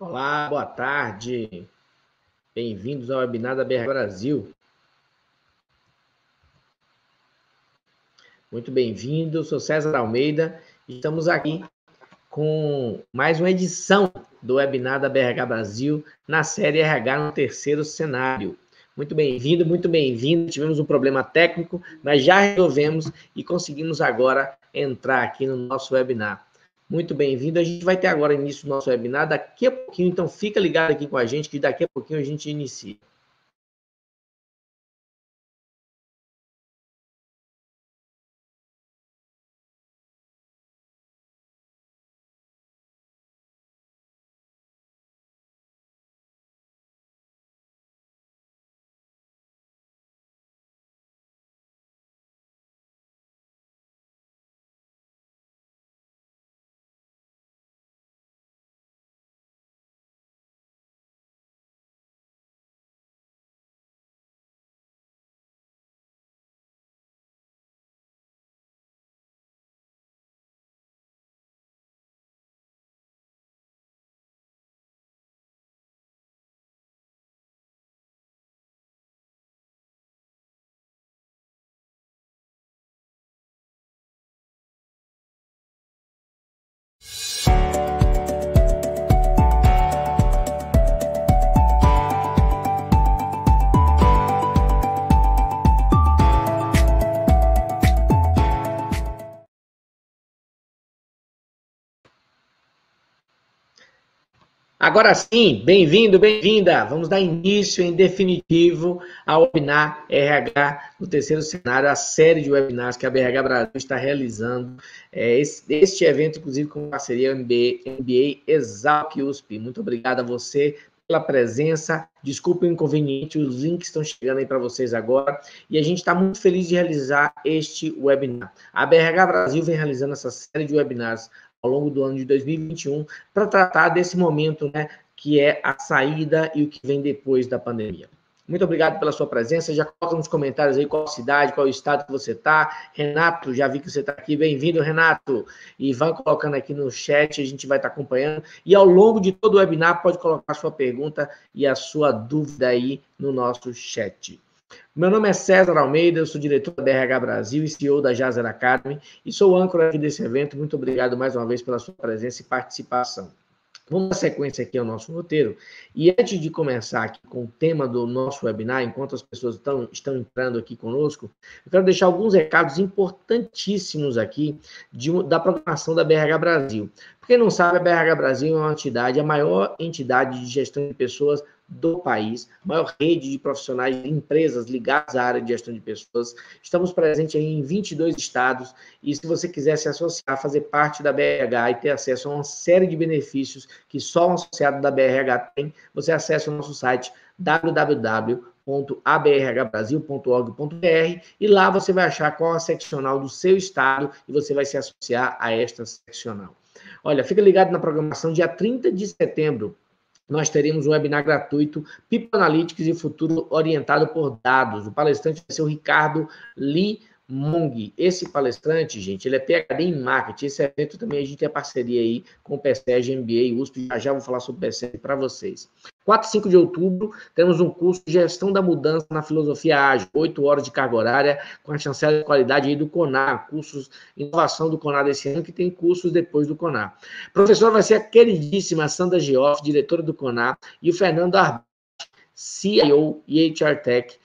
Olá, boa tarde. Bem-vindos ao webinar da BR Brasil. Muito bem-vindo, sou César Almeida. e Estamos aqui com mais uma edição do webinar da BRH Brasil na série RH no terceiro cenário. Muito bem-vindo, muito bem-vindo. Tivemos um problema técnico, mas já resolvemos e conseguimos agora entrar aqui no nosso webinar. Muito bem-vindo. A gente vai ter agora início do nosso webinar daqui a pouquinho, então fica ligado aqui com a gente que daqui a pouquinho a gente inicia. Agora sim, bem-vindo, bem-vinda. Vamos dar início em definitivo ao webinar RH no terceiro cenário, a série de webinars que a BRH Brasil está realizando. É, este evento, inclusive, com parceria MBA, MBA Exalc USP. Muito obrigado a você pela presença. Desculpe o inconveniente, os links estão chegando aí para vocês agora. E a gente está muito feliz de realizar este webinar. A BRH Brasil vem realizando essa série de webinars ao longo do ano de 2021 para tratar desse momento, né, que é a saída e o que vem depois da pandemia. Muito obrigado pela sua presença. Já coloca nos comentários aí qual cidade, qual estado que você está. Renato, já vi que você está aqui. Bem-vindo, Renato. E vai colocando aqui no chat, a gente vai estar tá acompanhando. E ao longo de todo o webinar, pode colocar a sua pergunta e a sua dúvida aí no nosso chat. Meu nome é César Almeida, eu sou diretor da DRH Brasil e CEO da Jazer Academy e sou âncora aqui desse evento. Muito obrigado mais uma vez pela sua presença e participação. Vamos à sequência aqui ao nosso roteiro. E antes de começar aqui com o tema do nosso webinar, enquanto as pessoas estão, estão entrando aqui conosco, eu quero deixar alguns recados importantíssimos aqui de, da programação da BRH Brasil. quem não sabe, a BRH Brasil é uma entidade, a maior entidade de gestão de pessoas do país, maior rede de profissionais e empresas ligadas à área de gestão de pessoas. Estamos presentes em 22 estados e se você quiser se associar, fazer parte da BRH e ter acesso a uma série de benefícios que só um associado da BRH tem, você acessa o nosso site www.abrhbrasil.org.br e lá você vai achar qual a seccional do seu estado e você vai se associar a esta seccional. Olha, fica ligado na programação dia 30 de setembro nós teremos um webinar gratuito, Pipo Analytics e Futuro Orientado por Dados. O palestrante vai ser o Ricardo Lee Mung. Esse palestrante, gente, ele é PHD em Marketing. Esse evento também a gente tem a parceria aí com o PSEG MBA e USP. Já já vou falar sobre o PSEG para vocês. 4 e 5 de outubro, temos um curso de gestão da mudança na filosofia ágil, 8 horas de carga horária, com a chancela de qualidade aí do CONAR, cursos inovação do CONAR desse ano, que tem cursos depois do CONAR. professora vai ser a queridíssima Sandra Gioff, diretora do CONAR, e o Fernando Arbate, CIO e HR Tech,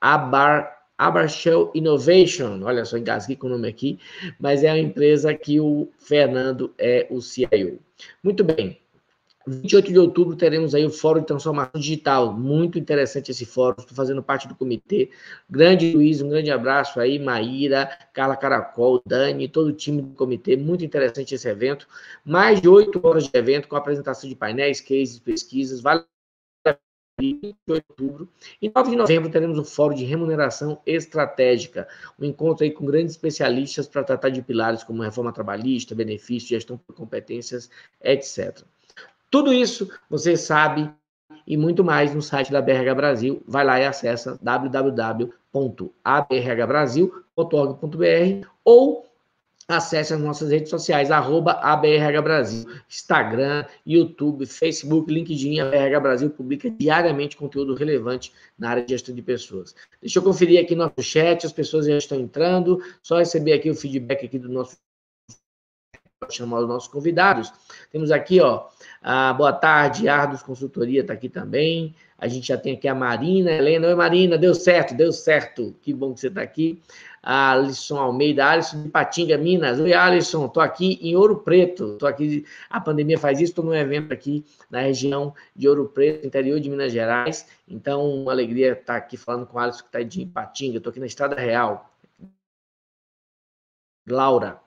Abar Abarchel Innovation, olha só, engasguei com o nome aqui, mas é a empresa que o Fernando é o CIO. Muito bem, 28 de outubro teremos aí o Fórum de Transformação Digital. Muito interessante esse fórum. Estou fazendo parte do comitê. Grande Luiz, um grande abraço aí, Maíra, Carla Caracol, Dani, todo o time do comitê. Muito interessante esse evento. Mais de oito horas de evento com apresentação de painéis, cases, pesquisas. Vale 28 de outubro. E 9 de novembro teremos o Fórum de Remuneração Estratégica, um encontro aí com grandes especialistas para tratar de pilares como reforma trabalhista, benefícios, gestão por competências, etc. Tudo isso você sabe e muito mais no site da BRH Brasil. Vai lá e acessa www.abrhbrasil.org.br ou acesse as nossas redes sociais, arroba ABRH Brasil, Instagram, YouTube, Facebook, LinkedIn, A BRG Brasil publica diariamente conteúdo relevante na área de gestão de pessoas. Deixa eu conferir aqui nosso chat, as pessoas já estão entrando, só receber aqui o feedback aqui do nosso chamar os nossos convidados. Temos aqui, ó, a boa tarde, Ardos Consultoria está aqui também. A gente já tem aqui a Marina, Helena. Oi, Marina, deu certo, deu certo. Que bom que você está aqui. A Alisson Almeida, Alisson de Patinga, Minas. Oi, Alisson, estou aqui em Ouro Preto. Estou aqui, a pandemia faz isso, estou num evento aqui na região de Ouro Preto, interior de Minas Gerais. Então, uma alegria estar tá aqui falando com o Alisson que está de Patinga. Estou aqui na Estrada Real. Laura,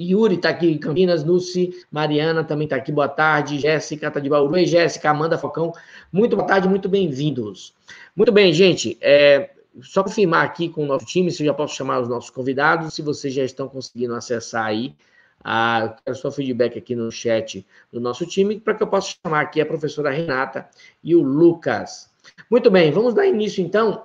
Yuri está aqui em Campinas, Lucy, Mariana também está aqui, boa tarde, Jéssica está de Bauru, e Jéssica, Amanda focão, muito boa tarde, muito bem-vindos. Muito bem, gente, é, só confirmar aqui com o nosso time, se eu já posso chamar os nossos convidados, se vocês já estão conseguindo acessar aí, a, a sua feedback aqui no chat do nosso time, para que eu possa chamar aqui a professora Renata e o Lucas. Muito bem, vamos dar início então.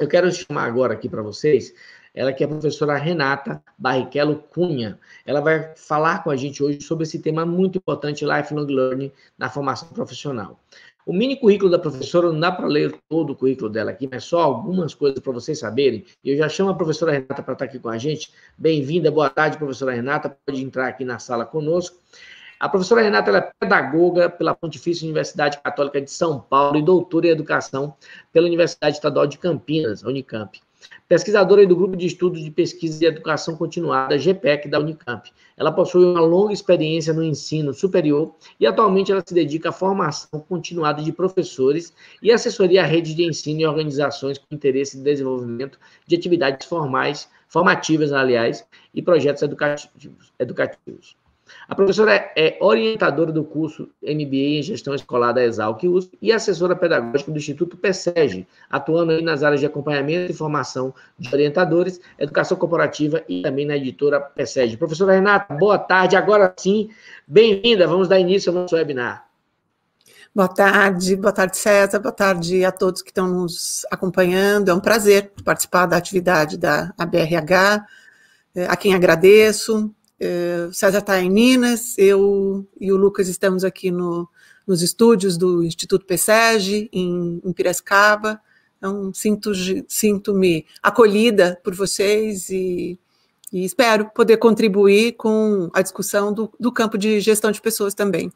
Eu quero chamar agora aqui para vocês ela que é a professora Renata Barrichello Cunha. Ela vai falar com a gente hoje sobre esse tema muito importante, lifelong learning na formação profissional. O mini currículo da professora, não dá para ler todo o currículo dela aqui, mas só algumas coisas para vocês saberem. Eu já chamo a professora Renata para estar tá aqui com a gente. Bem-vinda, boa tarde, professora Renata. Pode entrar aqui na sala conosco. A professora Renata é pedagoga pela Pontifícia Universidade Católica de São Paulo e doutora em Educação pela Universidade Estadual de Campinas, Unicamp pesquisadora do Grupo de Estudos de Pesquisa e Educação Continuada, GPEC, da Unicamp. Ela possui uma longa experiência no ensino superior e atualmente ela se dedica à formação continuada de professores e assessoria à rede de ensino e organizações com interesse em desenvolvimento de atividades formais, formativas, aliás, e projetos educativos. A professora é orientadora do curso MBA em Gestão Escolar da Exalc USP e assessora pedagógica do Instituto PSEG, atuando nas áreas de acompanhamento e formação de orientadores, educação corporativa e também na editora PSEG. Professora Renata, boa tarde. Agora sim, bem-vinda. Vamos dar início ao nosso webinar. Boa tarde, boa tarde, César, boa tarde a todos que estão nos acompanhando. É um prazer participar da atividade da ABRH, é, a quem agradeço o eh, César está em Minas, eu e o Lucas estamos aqui no, nos estúdios do Instituto PSEG, em, em Piracicaba. Então, sinto-me sinto acolhida por vocês e, e, espero poder contribuir com a discussão do, do campo de gestão de pessoas também.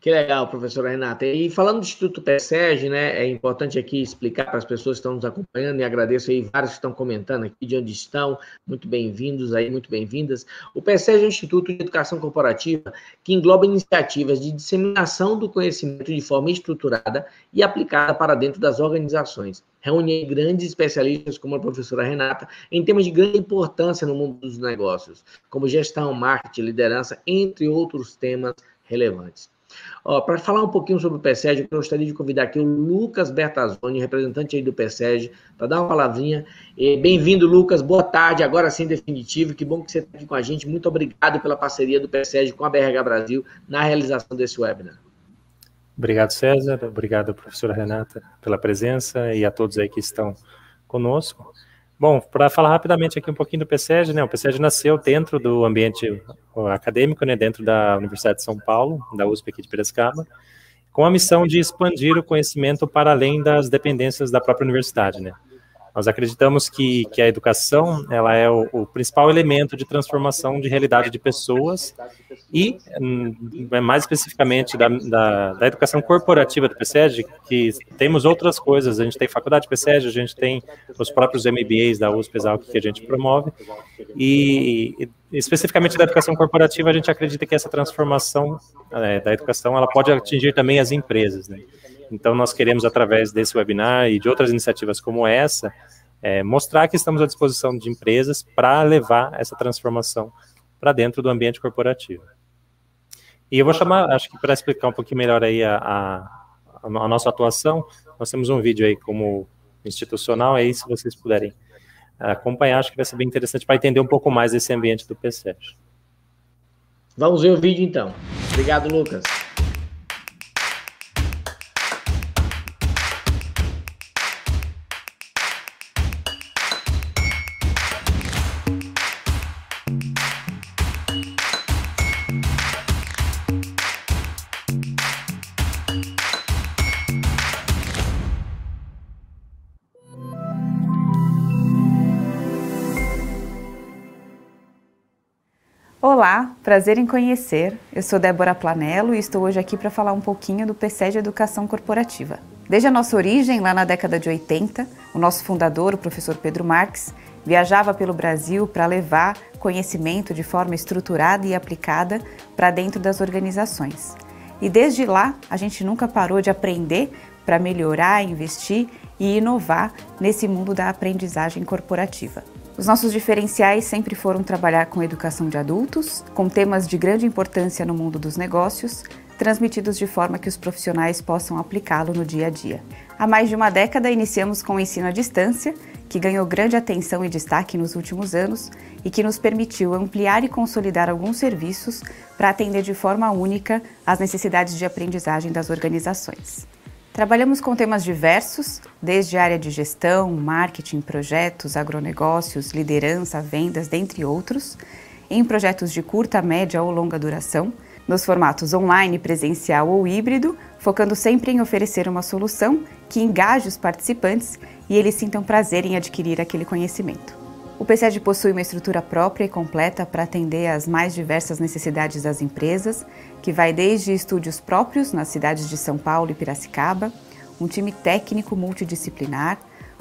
Que legal, professora Renata. E falando do Instituto PSEG, né, é importante aqui explicar para as pessoas que estão nos acompanhando e agradeço aí vários que estão comentando aqui de onde estão, muito bem-vindos aí, muito bem-vindas. O PSEG é um Instituto de Educação Corporativa que engloba iniciativas de disseminação do conhecimento de forma estruturada e aplicada para dentro das organizações. Reúne grandes especialistas como a professora Renata em temas de grande importância no mundo dos negócios, como gestão, marketing, liderança, entre outros temas relevantes. Para falar um pouquinho sobre o PSEG, eu gostaria de convidar aqui o Lucas Bertazoni, representante aí do PSEG, para dar uma palavrinha. Bem-vindo, Lucas, boa tarde, agora sim definitivo, que bom que você está aqui com a gente, muito obrigado pela parceria do PSEG com a BRH Brasil na realização desse webinar. Obrigado, César, obrigado, professora Renata, pela presença e a todos aí que estão conosco. Bom, para falar rapidamente aqui um pouquinho do PSEG, né? O PSEG nasceu dentro do ambiente acadêmico, né? Dentro da Universidade de São Paulo, da USP aqui de Piracicaba, com a missão de expandir o conhecimento para além das dependências da própria universidade, né? Nós acreditamos que, que a educação ela é o, o, principal elemento de transformação de realidade de pessoas e, hum, é mais especificamente, da, da, da educação corporativa do PSEG, que temos outras coisas, a gente tem faculdade PSEG, a gente tem os próprios MBAs da usp que a gente promove, e, e especificamente da educação corporativa, a gente acredita que essa transformação é, da educação ela pode atingir também as empresas, né? Então, nós queremos, através desse webinar e de outras iniciativas como essa, é, mostrar que estamos à disposição de empresas para levar essa transformação para dentro do ambiente corporativo. E eu vou chamar, acho que para explicar um pouquinho melhor aí a, a, a, nossa atuação, nós temos um vídeo aí como institucional, aí se vocês puderem acompanhar, acho que vai ser bem interessante para entender um pouco mais desse ambiente do PCES. Vamos ver o vídeo então. Obrigado, Lucas. Olá, prazer em conhecer. Eu sou Débora Planello e estou hoje aqui para falar um pouquinho do PCE de Educação Corporativa. Desde a nossa origem, lá na década de 80, o nosso fundador, o professor Pedro Marques, viajava pelo Brasil para levar conhecimento de forma estruturada e aplicada para dentro das organizações. E desde lá, a gente nunca parou de aprender para melhorar, investir e inovar nesse mundo da aprendizagem corporativa. Os nossos diferenciais sempre foram trabalhar com educação de adultos, com temas de grande importância no mundo dos negócios, transmitidos de forma que os profissionais possam aplicá-lo no dia a dia. Há mais de uma década iniciamos com o ensino à distância, que ganhou grande atenção e destaque nos últimos anos e que nos permitiu ampliar e consolidar alguns serviços para atender de forma única às necessidades de aprendizagem das organizações. Trabalhamos com temas diversos, desde área de gestão, marketing, projetos, agronegócios, liderança, vendas, dentre outros, em projetos de curta, média ou longa duração, nos formatos online, presencial ou híbrido, focando sempre em oferecer uma solução que engaje os participantes e eles sintam prazer em adquirir aquele conhecimento. O PSED possui uma estrutura própria e completa para atender às mais diversas necessidades das empresas, que vai desde estúdios próprios nas cidades de São Paulo e Piracicaba, um time técnico multidisciplinar,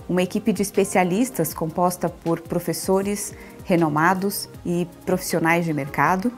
uma equipe de especialistas composta por professores renomados e profissionais de mercado,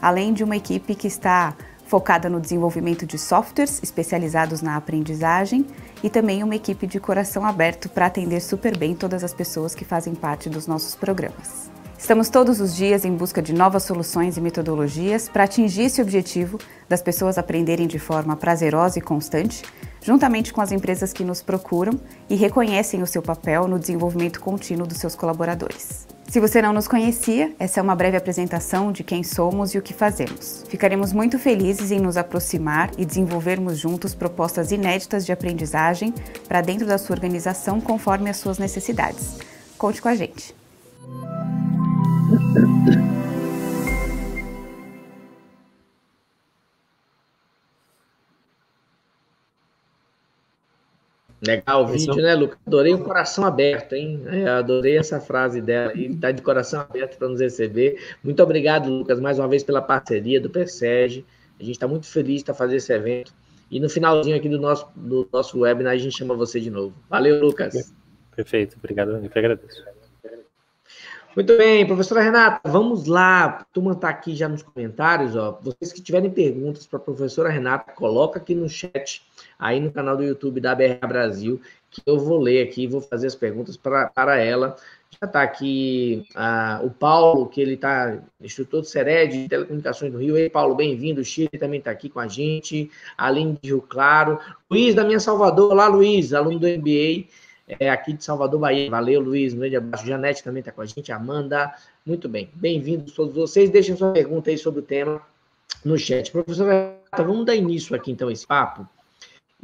além de uma equipe que está focada no desenvolvimento de softwares especializados na aprendizagem e também uma equipe de coração aberto para atender super bem todas as pessoas que fazem parte dos nossos programas. Estamos todos os dias em busca de novas soluções e metodologias para atingir esse objetivo das pessoas aprenderem de forma prazerosa e constante, juntamente com as empresas que nos procuram e reconhecem o seu papel no desenvolvimento contínuo dos seus colaboradores. Se você não nos conhecia, essa é uma breve apresentação de quem somos e o que fazemos. Ficaremos muito felizes em nos aproximar e desenvolvermos juntos propostas inéditas de aprendizagem para dentro da sua organização conforme as suas necessidades. Conte com a gente! Legal o é vídeo, né, Lucas? Adorei o coração aberto, hein? É, adorei essa frase dela. Ele está de coração aberto para nos receber. Muito obrigado, Lucas, mais uma vez pela parceria do PSEG. A gente está muito feliz de estar tá fazendo esse evento. E no finalzinho aqui do nosso, do nosso webinar, a gente chama você de novo. Valeu, Lucas. Perfeito, obrigado, eu que agradeço. Muito bem, professora Renata, vamos lá. A turma está aqui já nos comentários. Ó. Vocês que tiverem perguntas para a professora Renata, coloca aqui no chat aí no canal do YouTube da BR Brasil, que eu vou ler aqui, vou fazer as perguntas para ela. Já está aqui ah, o Paulo, que ele está instrutor de Sered de Telecomunicações do Rio. Ei, Paulo, bem-vindo. O Chile também está aqui com a gente. Aline de Rio Claro. Luiz, da minha Salvador. Olá, Luiz, aluno do MBA é, aqui de Salvador, Bahia. Valeu, Luiz. Um grande abraço. Janete também está com a gente. Amanda. Muito bem. Bem-vindos todos vocês. Deixem sua pergunta aí sobre o tema no chat. Professor, vamos dar início aqui, então, esse papo.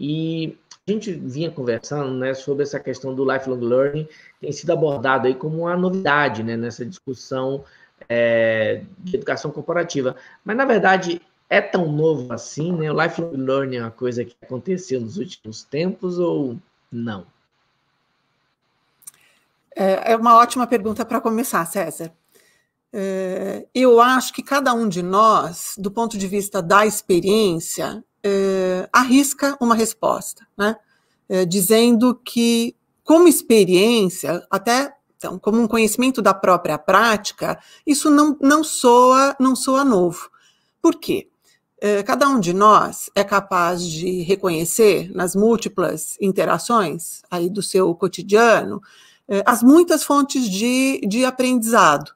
E a gente vinha conversando né, sobre essa questão do lifelong learning, tem sido abordado aí como uma novidade né, nessa discussão é, de educação corporativa. Mas, na verdade, é tão novo assim? Né? O lifelong learning é uma coisa que aconteceu nos últimos tempos ou não? É, é uma ótima pergunta para começar, César. É, eu acho que cada um de nós, do ponto de vista da experiência, é, arrisca uma resposta, né? É, dizendo que, como experiência, até então, como um conhecimento da própria prática, isso não, não, soa, não soa novo. Por quê? É, cada um de nós é capaz de reconhecer nas múltiplas interações aí do seu cotidiano as muitas fontes de, de aprendizado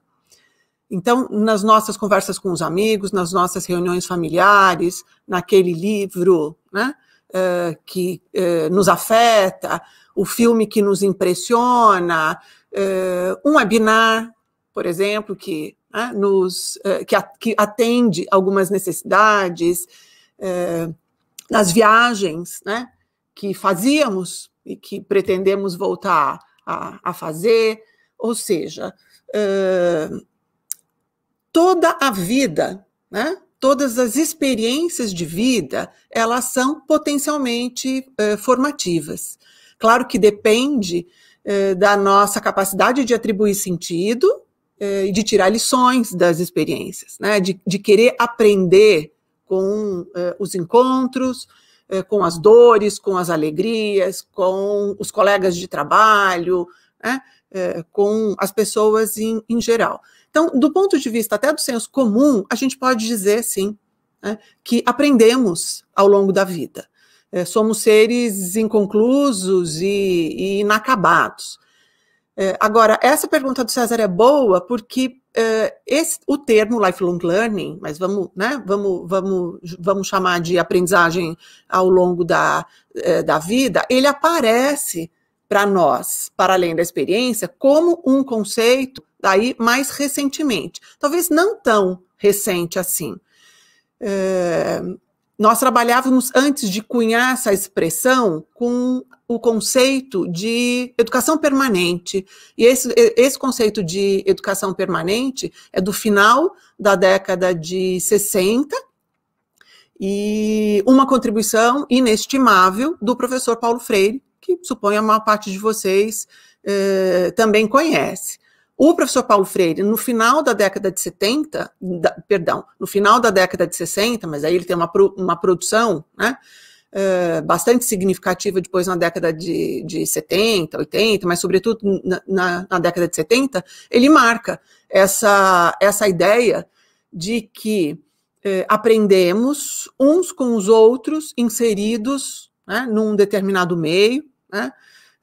então, nas nossas conversas com os amigos, nas nossas reuniões familiares, naquele livro né, uh, que uh, nos afeta, o filme que nos impressiona, uh, um webinar, por exemplo, que, né, nos, que, a, que, atende algumas necessidades, nas viagens né, que fazíamos e que pretendemos voltar a, a fazer, ou seja, Uh, toda a vida, né? todas as experiências de vida, elas são potencialmente eh, formativas. Claro que depende eh, da nossa capacidade de atribuir sentido eh, e eh, de tirar lições das experiências, né? de, de querer aprender com eh, os encontros, eh, com as dores, com as alegrias, com os colegas de trabalho, né? com as pessoas em, em geral. Então, do ponto de vista até do senso comum, a gente pode dizer, sim, né, que aprendemos ao longo da vida. É, somos seres inconclusos e, e inacabados. É, agora, essa pergunta do César é boa porque é, esse, o termo lifelong learning, mas vamos, né, vamos, vamos, vamos chamar de aprendizagem ao longo da, é, da vida, ele aparece para nós, para além da experiência, como um conceito daí mais recentemente. Talvez não tão recente assim. É, nós trabalhávamos, antes de cunhar essa expressão, com o conceito de educação permanente. E esse, esse conceito de educação permanente é do final da década de 60, e uma contribuição inestimável do professor Paulo Freire, que suponho a maior parte de vocês eh, também conhece. O professor Paulo Freire, no final da década de 70, da, perdão, no final da década de 60, mas aí ele tem uma, uma produção né, eh, bastante significativa depois na década de, de 70, 80, mas sobretudo na, na, na década de 70, ele marca essa, essa ideia de que eh, aprendemos uns com os outros, inseridos né, num determinado meio, né,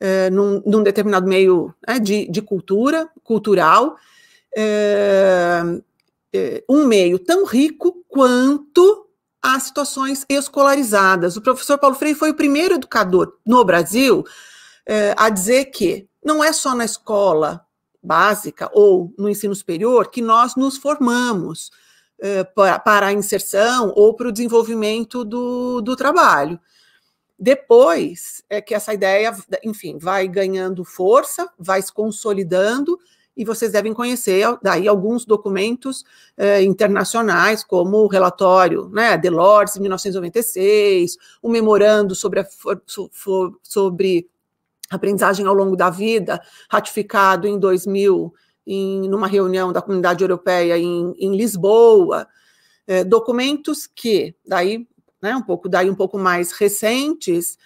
é, num, num, determinado meio né, de, de, cultura, cultural, é, é, um meio tão rico quanto as situações escolarizadas. O professor Paulo Freire foi o primeiro educador no Brasil a dizer que não é só na escola básica ou no ensino superior que nós nos formamos para, para a inserção ou para o desenvolvimento do, do trabalho. Depois é que essa ideia, enfim, vai ganhando força, vai se consolidando, e vocês devem conhecer daí alguns documentos eh, internacionais, como o relatório né, Lourdes, de 1996, o memorando sobre a, sobre aprendizagem ao longo da vida, ratificado em 2000, em, numa reunião da Comunidade Europeia em, em Lisboa, eh, documentos que, daí né, um pouco daí um pouco mais recentes,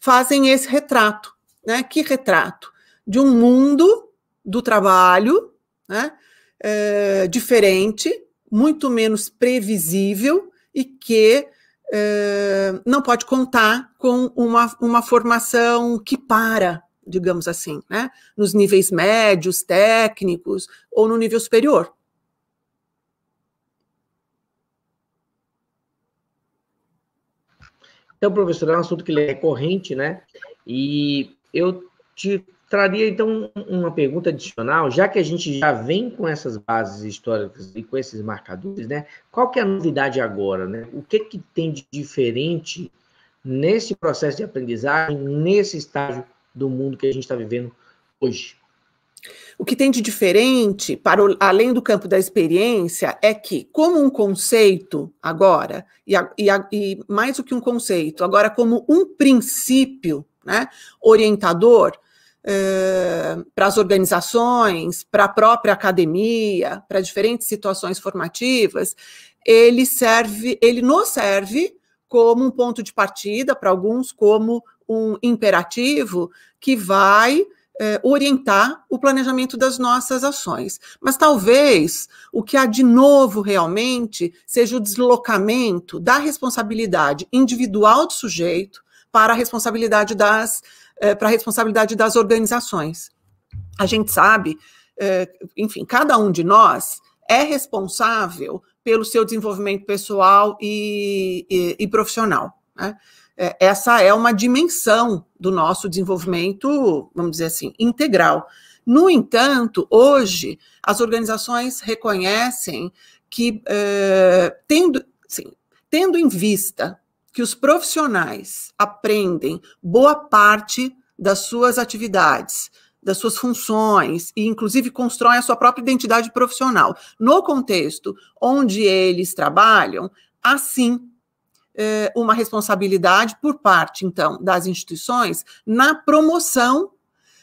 fazem esse retrato, né? Que retrato de um mundo do trabalho, né, é, diferente, muito menos previsível e que é, não pode contar com uma, uma formação que para, digamos assim, né, nos níveis médios, técnicos ou no nível superior. Então, professor, é um assunto que é recorrente, né? E eu te traria, então, uma pergunta adicional, já que a gente já vem com essas bases históricas e com esses marcadores, né? Qual que é a novidade agora, né? O que que tem de diferente nesse processo de aprendizagem, nesse estágio do mundo que a gente está vivendo hoje? O que tem de diferente, para o, além do campo da experiência, é que, como um conceito agora, e, a, e, a, e mais do que um conceito, agora como um princípio né, orientador eh, para as organizações, para a própria academia, para diferentes situações formativas, ele serve, ele nos serve como um ponto de partida, para alguns, como um imperativo que vai é, orientar o planejamento das nossas ações. Mas talvez o que há de novo realmente seja o deslocamento da responsabilidade individual do sujeito para a responsabilidade das, é, para a responsabilidade das organizações. A gente sabe, é, enfim, cada um de nós é responsável pelo seu desenvolvimento pessoal e, e, e profissional. Né? É, essa é uma dimensão do nosso desenvolvimento, vamos dizer assim, integral. No entanto, hoje, as organizações reconhecem que, é, tendo, tendo em vista que os profissionais aprendem boa parte das suas atividades, das suas funções e, inclusive, constroem a sua própria identidade profissional no contexto onde eles trabalham, assim eh, uma responsabilidade por parte, então, das instituições na promoção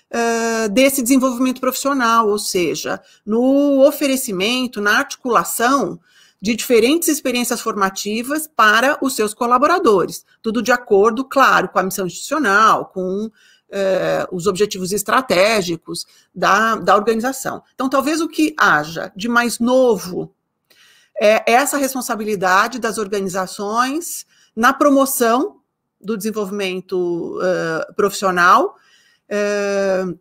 eh, desse desenvolvimento profissional, ou seja, no oferecimento, na articulação de diferentes experiências formativas para os seus colaboradores, tudo de acordo, claro, com a missão institucional, com eh, os objetivos estratégicos da, da organização. Então, talvez o que haja de mais novo é, essa responsabilidade das organizações na promoção do desenvolvimento uh, profissional, uh,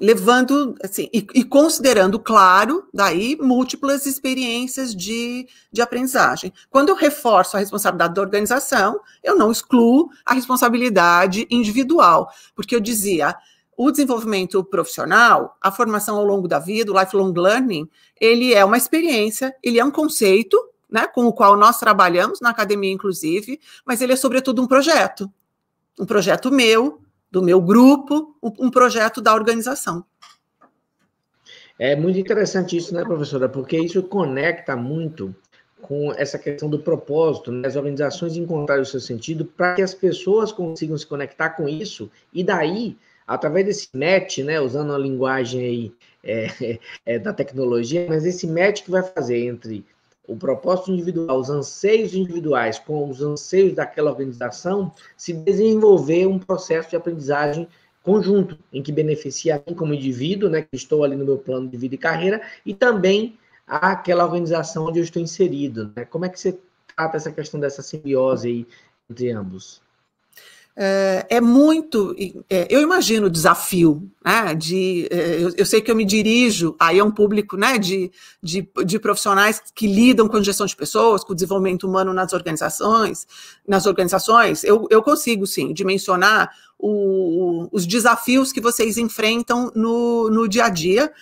levando assim, e, e, considerando, claro, daí múltiplas experiências de, de aprendizagem. Quando eu reforço a responsabilidade da organização, eu não excluo a responsabilidade individual, porque eu dizia, o desenvolvimento profissional, a formação ao longo da vida, o lifelong learning, ele é uma experiência, ele é um conceito, né, com o qual nós trabalhamos na academia, inclusive, mas ele é sobretudo um projeto, um projeto meu, do meu grupo, um projeto da organização. É muito interessante isso, né, professora? Porque isso conecta muito com essa questão do propósito, né? as organizações encontrarem o seu sentido para que as pessoas consigam se conectar com isso e daí através desse match, né, usando a linguagem aí é, é, da tecnologia, mas esse match que vai fazer entre o propósito individual, os anseios individuais com os anseios daquela organização, se desenvolver um processo de aprendizagem conjunto, em que beneficia a mim como indivíduo, né, que estou ali no meu plano de vida e carreira, e também aquela organização onde eu estou inserido. Né? Como é que você trata essa questão dessa simbiose aí entre ambos? é, é muito. É, eu imagino o desafio, né? De, é, eu, eu, sei que eu me dirijo aí a é um público né, de, de, de, profissionais que lidam com gestão de pessoas, com desenvolvimento humano nas organizações, nas organizações. Eu, eu consigo sim dimensionar o, os desafios que vocês enfrentam no, no dia a dia,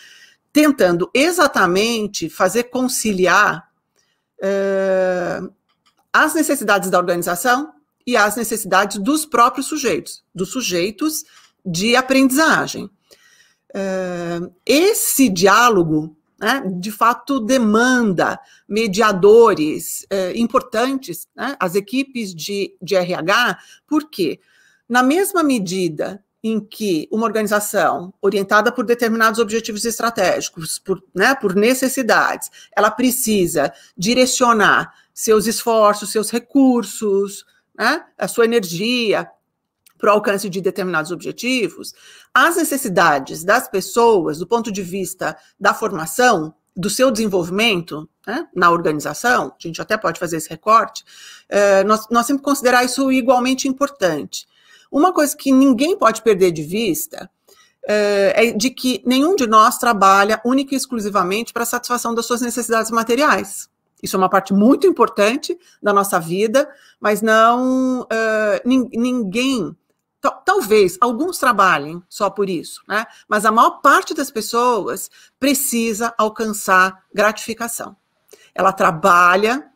tentando exatamente fazer conciliar eh, as necessidades da organização e às necessidades dos próprios sujeitos, dos sujeitos de aprendizagem. É, esse diálogo, né, de fato, demanda mediadores é, importantes, né, as equipes de, de RH, porque, na mesma medida em que uma organização orientada por determinados objetivos estratégicos, por, né, por necessidades, ela precisa direcionar seus esforços, seus recursos, né, a sua energia para o alcance de determinados objetivos, as necessidades das pessoas, do ponto de vista da formação, do seu desenvolvimento né, na organização, a gente até pode fazer esse recorte, é, nós, nós sempre considerar isso igualmente importante. Uma coisa que ninguém pode perder de vista eh, é de que nenhum de nós trabalha única e exclusivamente para a satisfação das suas necessidades materiais. Isso é uma parte muito importante da nossa vida, mas não uh, ninguém. Talvez alguns trabalhem só por isso, né? Mas a maior parte das pessoas precisa alcançar gratificação. Ela trabalha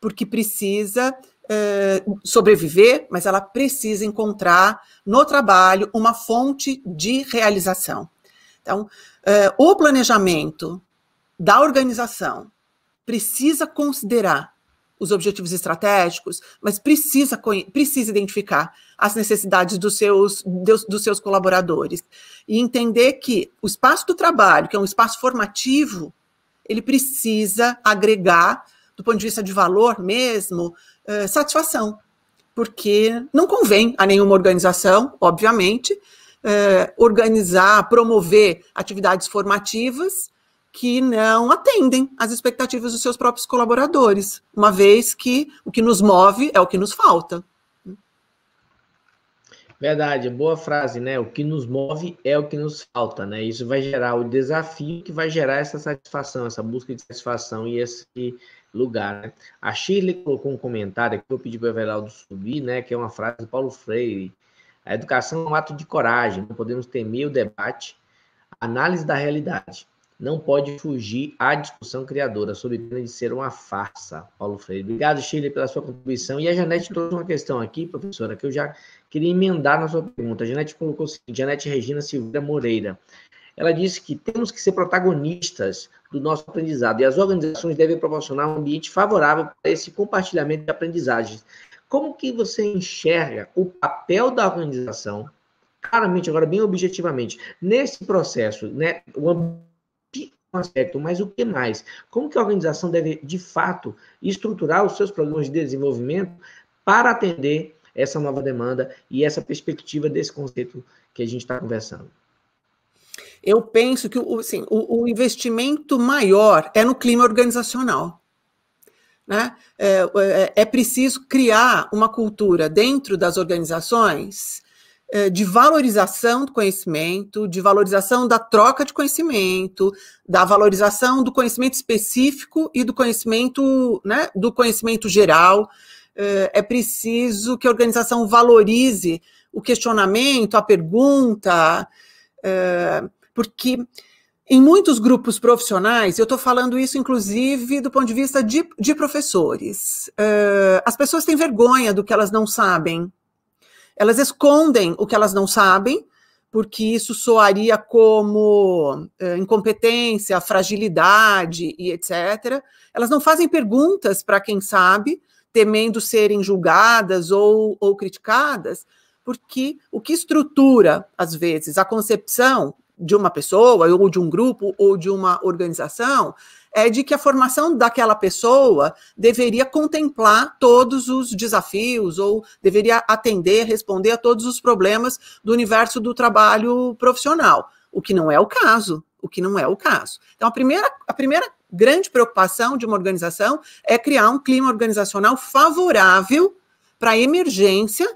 porque precisa uh, sobreviver, mas ela precisa encontrar no trabalho uma fonte de realização. Então, uh, o planejamento da organização precisa considerar os objetivos estratégicos, mas precisa, precisa identificar as necessidades dos seus, dos seus colaboradores e entender que o espaço do trabalho, que é um espaço formativo, ele precisa agregar, do ponto de vista de valor mesmo, eh, satisfação, porque não convém a nenhuma organização, obviamente, eh, organizar, promover atividades formativas que não atendem às expectativas dos seus próprios colaboradores, uma vez que o que nos move é o que nos falta. Verdade, boa frase, né? O que nos move é o que nos falta, né? Isso vai gerar o desafio que vai gerar essa satisfação, essa busca de satisfação e esse lugar. Né? A Shirley colocou um comentário que eu pedi para o Everaldo subir, né? Que é uma frase do Paulo Freire. A educação é um ato de coragem, não podemos temer o debate, análise da realidade não pode fugir à discussão criadora, sob pena de ser uma farsa. Paulo Freire. Obrigado, Shirley, pela sua contribuição. E a Janete trouxe uma questão aqui, professora, que eu já queria emendar na sua pergunta. A Janete colocou o seguinte: Janete Regina Silveira Moreira. Ela disse que temos que ser protagonistas do nosso aprendizado e as organizações devem proporcionar um ambiente favorável para esse compartilhamento de aprendizagens. Como que você enxerga o papel da organização, claramente, agora bem objetivamente, nesse processo, né, o ambiente aspecto, mas o que mais? Como que a organização deve, de fato, estruturar os seus programas de desenvolvimento para atender essa nova demanda e essa perspectiva desse conceito que a gente está conversando? Eu penso que assim, o, o, investimento maior é no clima organizacional. Né? É, é, é preciso criar uma cultura dentro das organizações é, de valorização do conhecimento, de valorização da troca de conhecimento, da valorização do conhecimento específico e do conhecimento, né, do conhecimento geral. É, é preciso que a organização valorize o questionamento, a pergunta, é, porque em muitos grupos profissionais, eu estou falando isso inclusive do ponto de vista de, de professores, as pessoas têm vergonha do que elas não sabem elas escondem o que elas não sabem, porque isso soaria como eh, incompetência, fragilidade e etc. Elas não fazem perguntas para quem sabe, temendo serem julgadas ou, ou criticadas, porque o que estrutura, às vezes, a concepção de uma pessoa, ou de um grupo, ou de uma organização, é de que a formação daquela pessoa deveria contemplar todos os desafios ou deveria atender, responder a todos os problemas do universo do trabalho profissional, o que não é o caso, o que não é o caso. Então, a primeira, a primeira grande preocupação de uma organização é criar um clima organizacional favorável para a emergência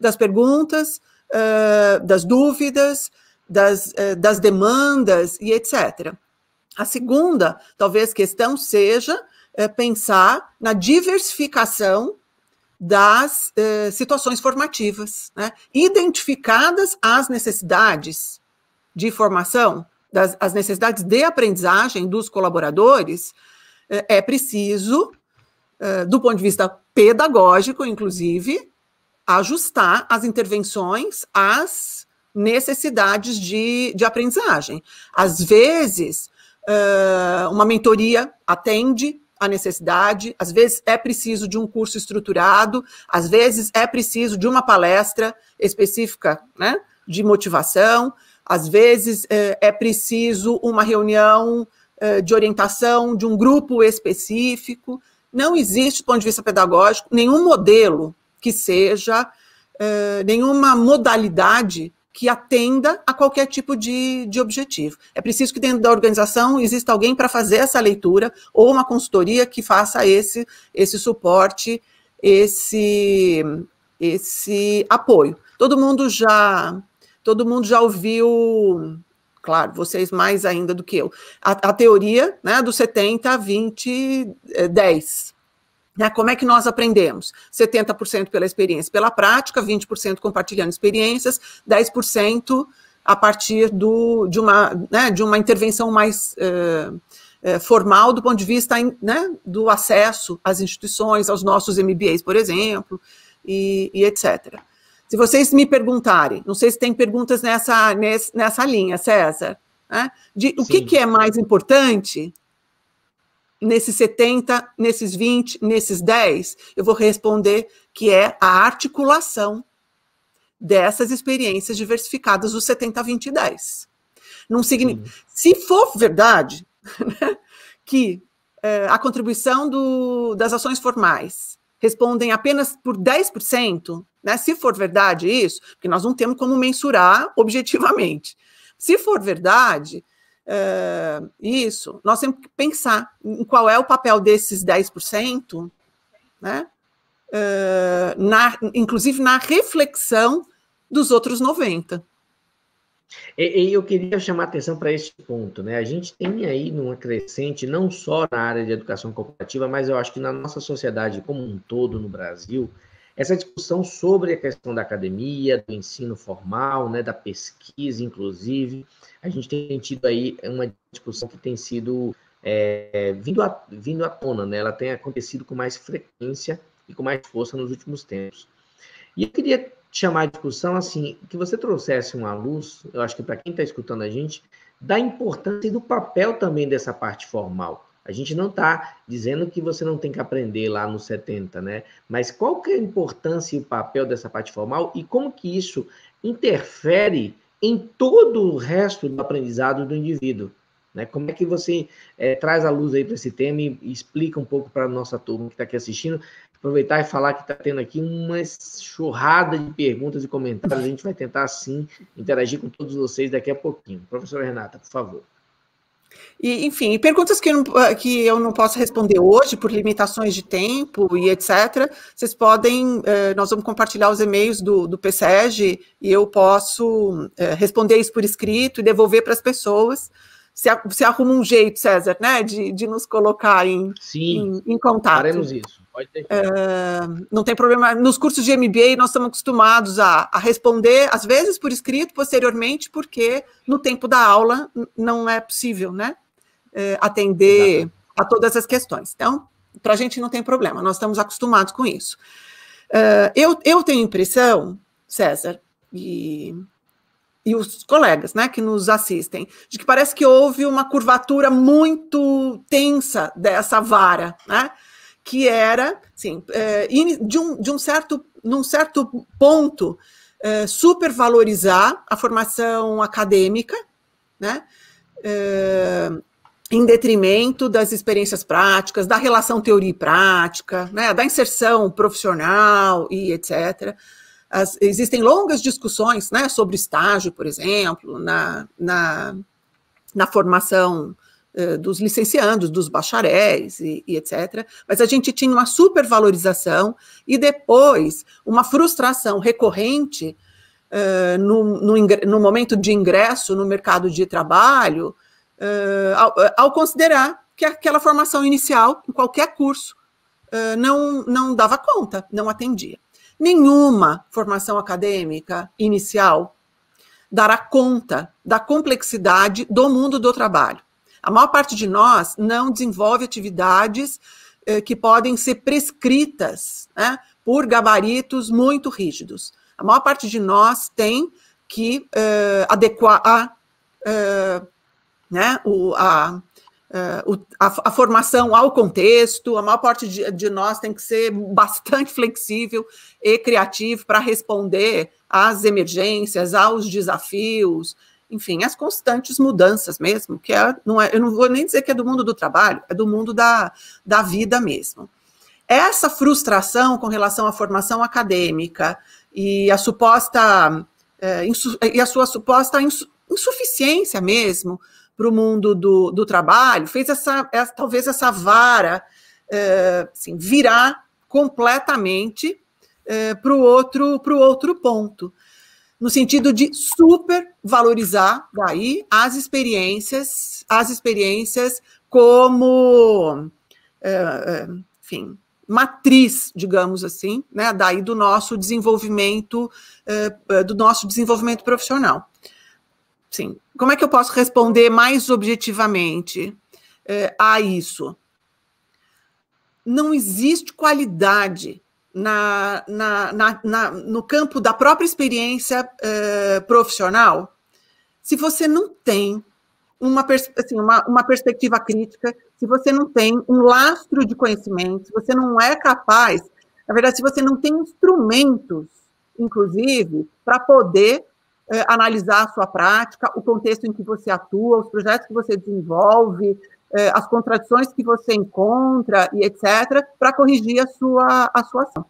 das perguntas, uh, das dúvidas, das, uh, das demandas e etc. A segunda, talvez, questão seja é, pensar na diversificação das eh, situações formativas, né? identificadas as necessidades de formação, das, as necessidades de aprendizagem dos colaboradores, eh, é preciso, do ponto de vista pedagógico, inclusive, ajustar as intervenções às necessidades de, de aprendizagem. Às vezes, uh, uma mentoria atende a necessidade, às vezes é preciso de um curso estruturado, às vezes é preciso de uma palestra específica né, de motivação, às vezes é, é preciso uma reunião de orientação de um grupo específico. Não existe, do ponto de vista pedagógico, nenhum modelo que seja, nenhuma modalidade que atenda a qualquer tipo de, de objetivo. É preciso que dentro da organização exista alguém para fazer essa leitura ou uma consultoria que faça esse, esse suporte, esse, esse apoio. Todo mundo já todo mundo já ouviu, claro, vocês mais ainda do que eu, a, a teoria né, do 70, 20, 10. Né? Como é que nós aprendemos? 70% pela experiência, pela prática, 20% compartilhando experiências, 10% a partir do, de, uma, né, de uma intervenção mais uh, formal do ponto de vista né, do acesso às instituições, aos nossos MBAs, por exemplo, e, e etc. Se vocês me perguntarem, não sei se tem perguntas nessa, nessa linha, César, né, de o que, que é mais importante, nesses 70, nesses 20, nesses 10? Eu vou responder que é a articulação dessas experiências diversificadas dos 70, 20 e 10. Não significa. Se for verdade né, que é, a contribuição do, das ações formais respondem apenas por 10%, né, se for verdade isso, porque nós não temos como mensurar objetivamente. Se for verdade, é, isso, nós temos que pensar em qual é o papel desses 10%, né? Uh, na, inclusive na reflexão dos outros 90%. E, e eu queria chamar atenção para esse ponto, né? A gente tem aí numa crescente, não só na área de educação cooperativa, mas eu acho que na nossa sociedade como um todo no Brasil, essa discussão sobre a questão da academia, do ensino formal, né, da pesquisa, inclusive, a gente tem tido aí uma discussão que tem sido é, vindo, a, vindo à tona, né? ela tem acontecido com mais frequência e com mais força nos últimos tempos. E eu queria chamar a discussão assim, que você trouxesse uma luz, eu acho que para quem está escutando a gente, da importância e do papel também dessa parte formal. A gente não está dizendo que você não tem que aprender lá nos 70, né? Mas qual que é a importância e o papel dessa parte formal e como que isso interfere em todo o resto do aprendizado do indivíduo? Né? Como é que você é, traz a luz aí para esse tema e explica um pouco para a nossa turma que está aqui assistindo? Aproveitar e falar que está tendo aqui uma churrada de perguntas e comentários. A gente vai tentar, sim, interagir com todos vocês daqui a pouquinho. Professora Renata, por favor. E, enfim, perguntas que eu, não, ah, que eu não posso responder hoje por limitações de tempo e etc. Vocês podem, eh, nós vamos compartilhar os e-mails do, do PSEG e eu posso eh, responder isso por escrito e devolver para as pessoas se, se arruma um jeito, César, né, de, de nos colocar em, Sim, em, em contato. Faremos isso. É, não tem problema. Nos cursos de MBA, nós estamos acostumados a, a, responder, às vezes por escrito, posteriormente, porque no tempo da aula não é possível né, é, atender a todas as questões. Então, para a gente não tem problema, nós estamos acostumados com isso. É, eu, eu tenho impressão, César, e e os colegas né, que nos assistem, de que parece que houve uma curvatura muito tensa dessa vara, né, que era, assim, é, de, um, de um certo, num certo ponto, é, supervalorizar a formação acadêmica, né, é, em detrimento das experiências práticas, da relação teoria e prática, né, da inserção profissional e etc., as, existem longas discussões né, sobre estágio, por exemplo, na, na, na formação eh, dos licenciandos, dos bacharéis e, e, etc. Mas a gente tinha uma supervalorização e depois uma frustração recorrente no, no, no, momento de ingresso no mercado de trabalho, eh, ao, eh, ao, considerar que aquela formação inicial, em qualquer curso, não, não dava conta, não atendia nenhuma formação acadêmica inicial dará conta da complexidade do mundo do trabalho. A maior parte de nós não desenvolve atividades eh, que podem ser prescritas né, por gabaritos muito rígidos. A maior parte de nós tem que eh, adequar a, eh, né, o, a, a, formação ao contexto, a maior parte de, de, nós tem que ser bastante flexível e criativo para responder às emergências, aos desafios, enfim, às constantes mudanças mesmo, que é, não é, eu não vou nem dizer que é do mundo do trabalho, é do mundo da, da vida mesmo. Essa frustração com relação à formação acadêmica e a suposta é, insu, e a sua suposta insu, insuficiência mesmo para o mundo do, do, trabalho, fez essa, essa é, talvez essa vara é, assim, virar completamente é, para o outro, pro outro ponto, no sentido de valorizar daí as experiências, as experiências como é, é, enfim, matriz, digamos assim, né, daí do nosso desenvolvimento, é, do nosso desenvolvimento profissional. Sim. Como é que eu posso responder mais objetivamente é, a isso? Não existe qualidade na, na, na, na no campo da própria experiência é, profissional se você não tem uma, assim, uma, uma perspectiva crítica, se você não tem um lastro de conhecimento, se você não é capaz, na verdade, se você não tem instrumentos, inclusive, para poder eh, analisar a sua prática, o contexto em que você atua, os projetos que você desenvolve, eh, as contradições que você encontra e etc., para corrigir a sua, a sua ação.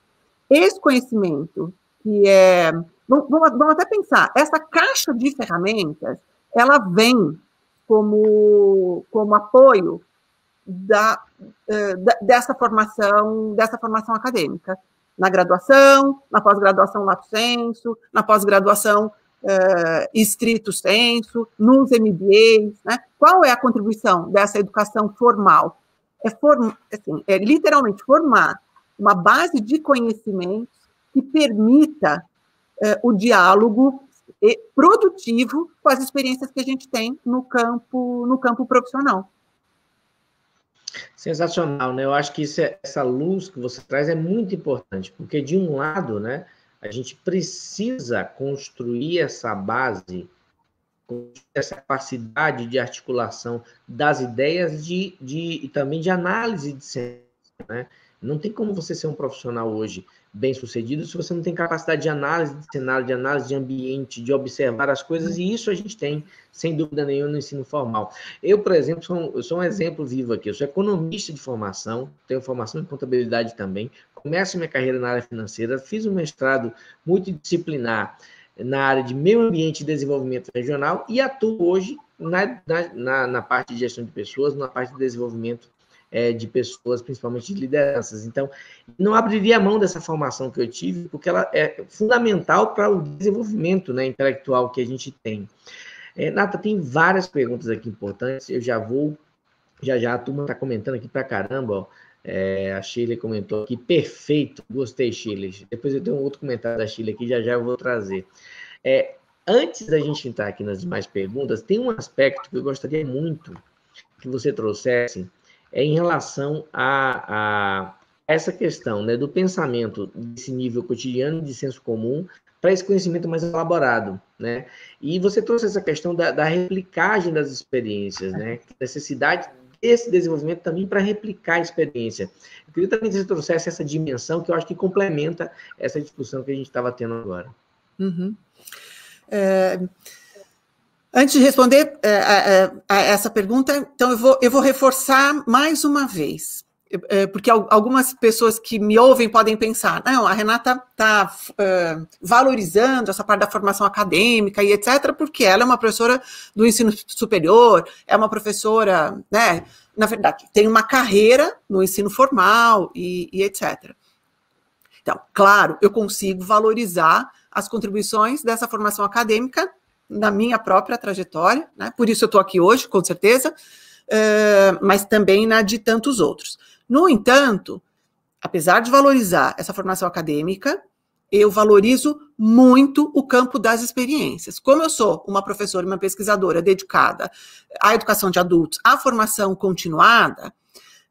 Esse conhecimento, que é. Vamos, vamos até pensar, essa caixa de ferramentas, ela vem como, como apoio da, eh, dessa formação, dessa formação acadêmica, na graduação, na pós-graduação lato senso, na pós-graduação uh, estrito senso, nos MBAs, né? Qual é a contribuição dessa educação formal? É, form, assim, é literalmente formar uma base de conhecimentos que permita uh, o diálogo produtivo com as experiências que a gente tem no campo, no campo profissional. Sensacional, né? Eu acho que é, essa luz que você traz é muito importante, porque de um lado, né, a gente precisa construir essa base, essa capacidade de articulação das ideias de, de, e também de análise de ciência. Né? Não tem como você ser um profissional hoje bem sucedido se você não tem capacidade de análise de cenário, de análise de ambiente, de observar as coisas, e isso a gente tem, sem dúvida nenhuma, no ensino formal. Eu, por exemplo, sou um, sou um exemplo vivo aqui, eu sou economista de formação, tenho formação em contabilidade também, começo minha carreira na área financeira, fiz um mestrado multidisciplinar na área de meio ambiente e desenvolvimento regional e atuo hoje na, na, na parte de gestão de pessoas, na parte de desenvolvimento é, de pessoas, principalmente de lideranças. Então, não abriria mão dessa formação que eu tive, porque ela é fundamental para o desenvolvimento né, intelectual que a gente tem. É, Nata, tem várias perguntas aqui importantes, eu já vou já já a turma está comentando aqui para caramba, ó. É, a Chile comentou aqui, perfeito, gostei, Chile. Depois eu tenho um outro comentário da Chile aqui, já já eu vou trazer. É, antes da gente entrar aqui nas demais perguntas, tem um aspecto que eu gostaria muito que você trouxesse, é em relação a, a essa questão né, do pensamento desse nível cotidiano de senso comum para esse conhecimento mais elaborado, né? E você trouxe essa questão da, da replicagem das experiências, né? Necessidade esse desenvolvimento também para replicar a experiência. Eu queria também que você trouxesse essa dimensão que eu acho que complementa essa discussão que a gente estava tendo agora. Uhum. É... Antes de responder a, é, a, é, é, a, essa pergunta, então eu vou, eu vou reforçar mais uma vez. Eh, porque algumas pessoas que me ouvem podem pensar, não, a Renata está uh, eh, valorizando essa parte da formação acadêmica e etc., porque ela é uma professora do ensino superior, é uma professora, né, na verdade, tem uma carreira no ensino formal e, e etc. Então, claro, eu consigo valorizar as contribuições dessa formação acadêmica na minha própria trajetória, né, por isso eu estou aqui hoje, com certeza, uh, mas também na de tantos outros. No entanto, apesar de valorizar essa formação acadêmica, eu valorizo muito o campo das experiências. Como eu sou uma professora e uma pesquisadora dedicada à educação de adultos, à formação continuada,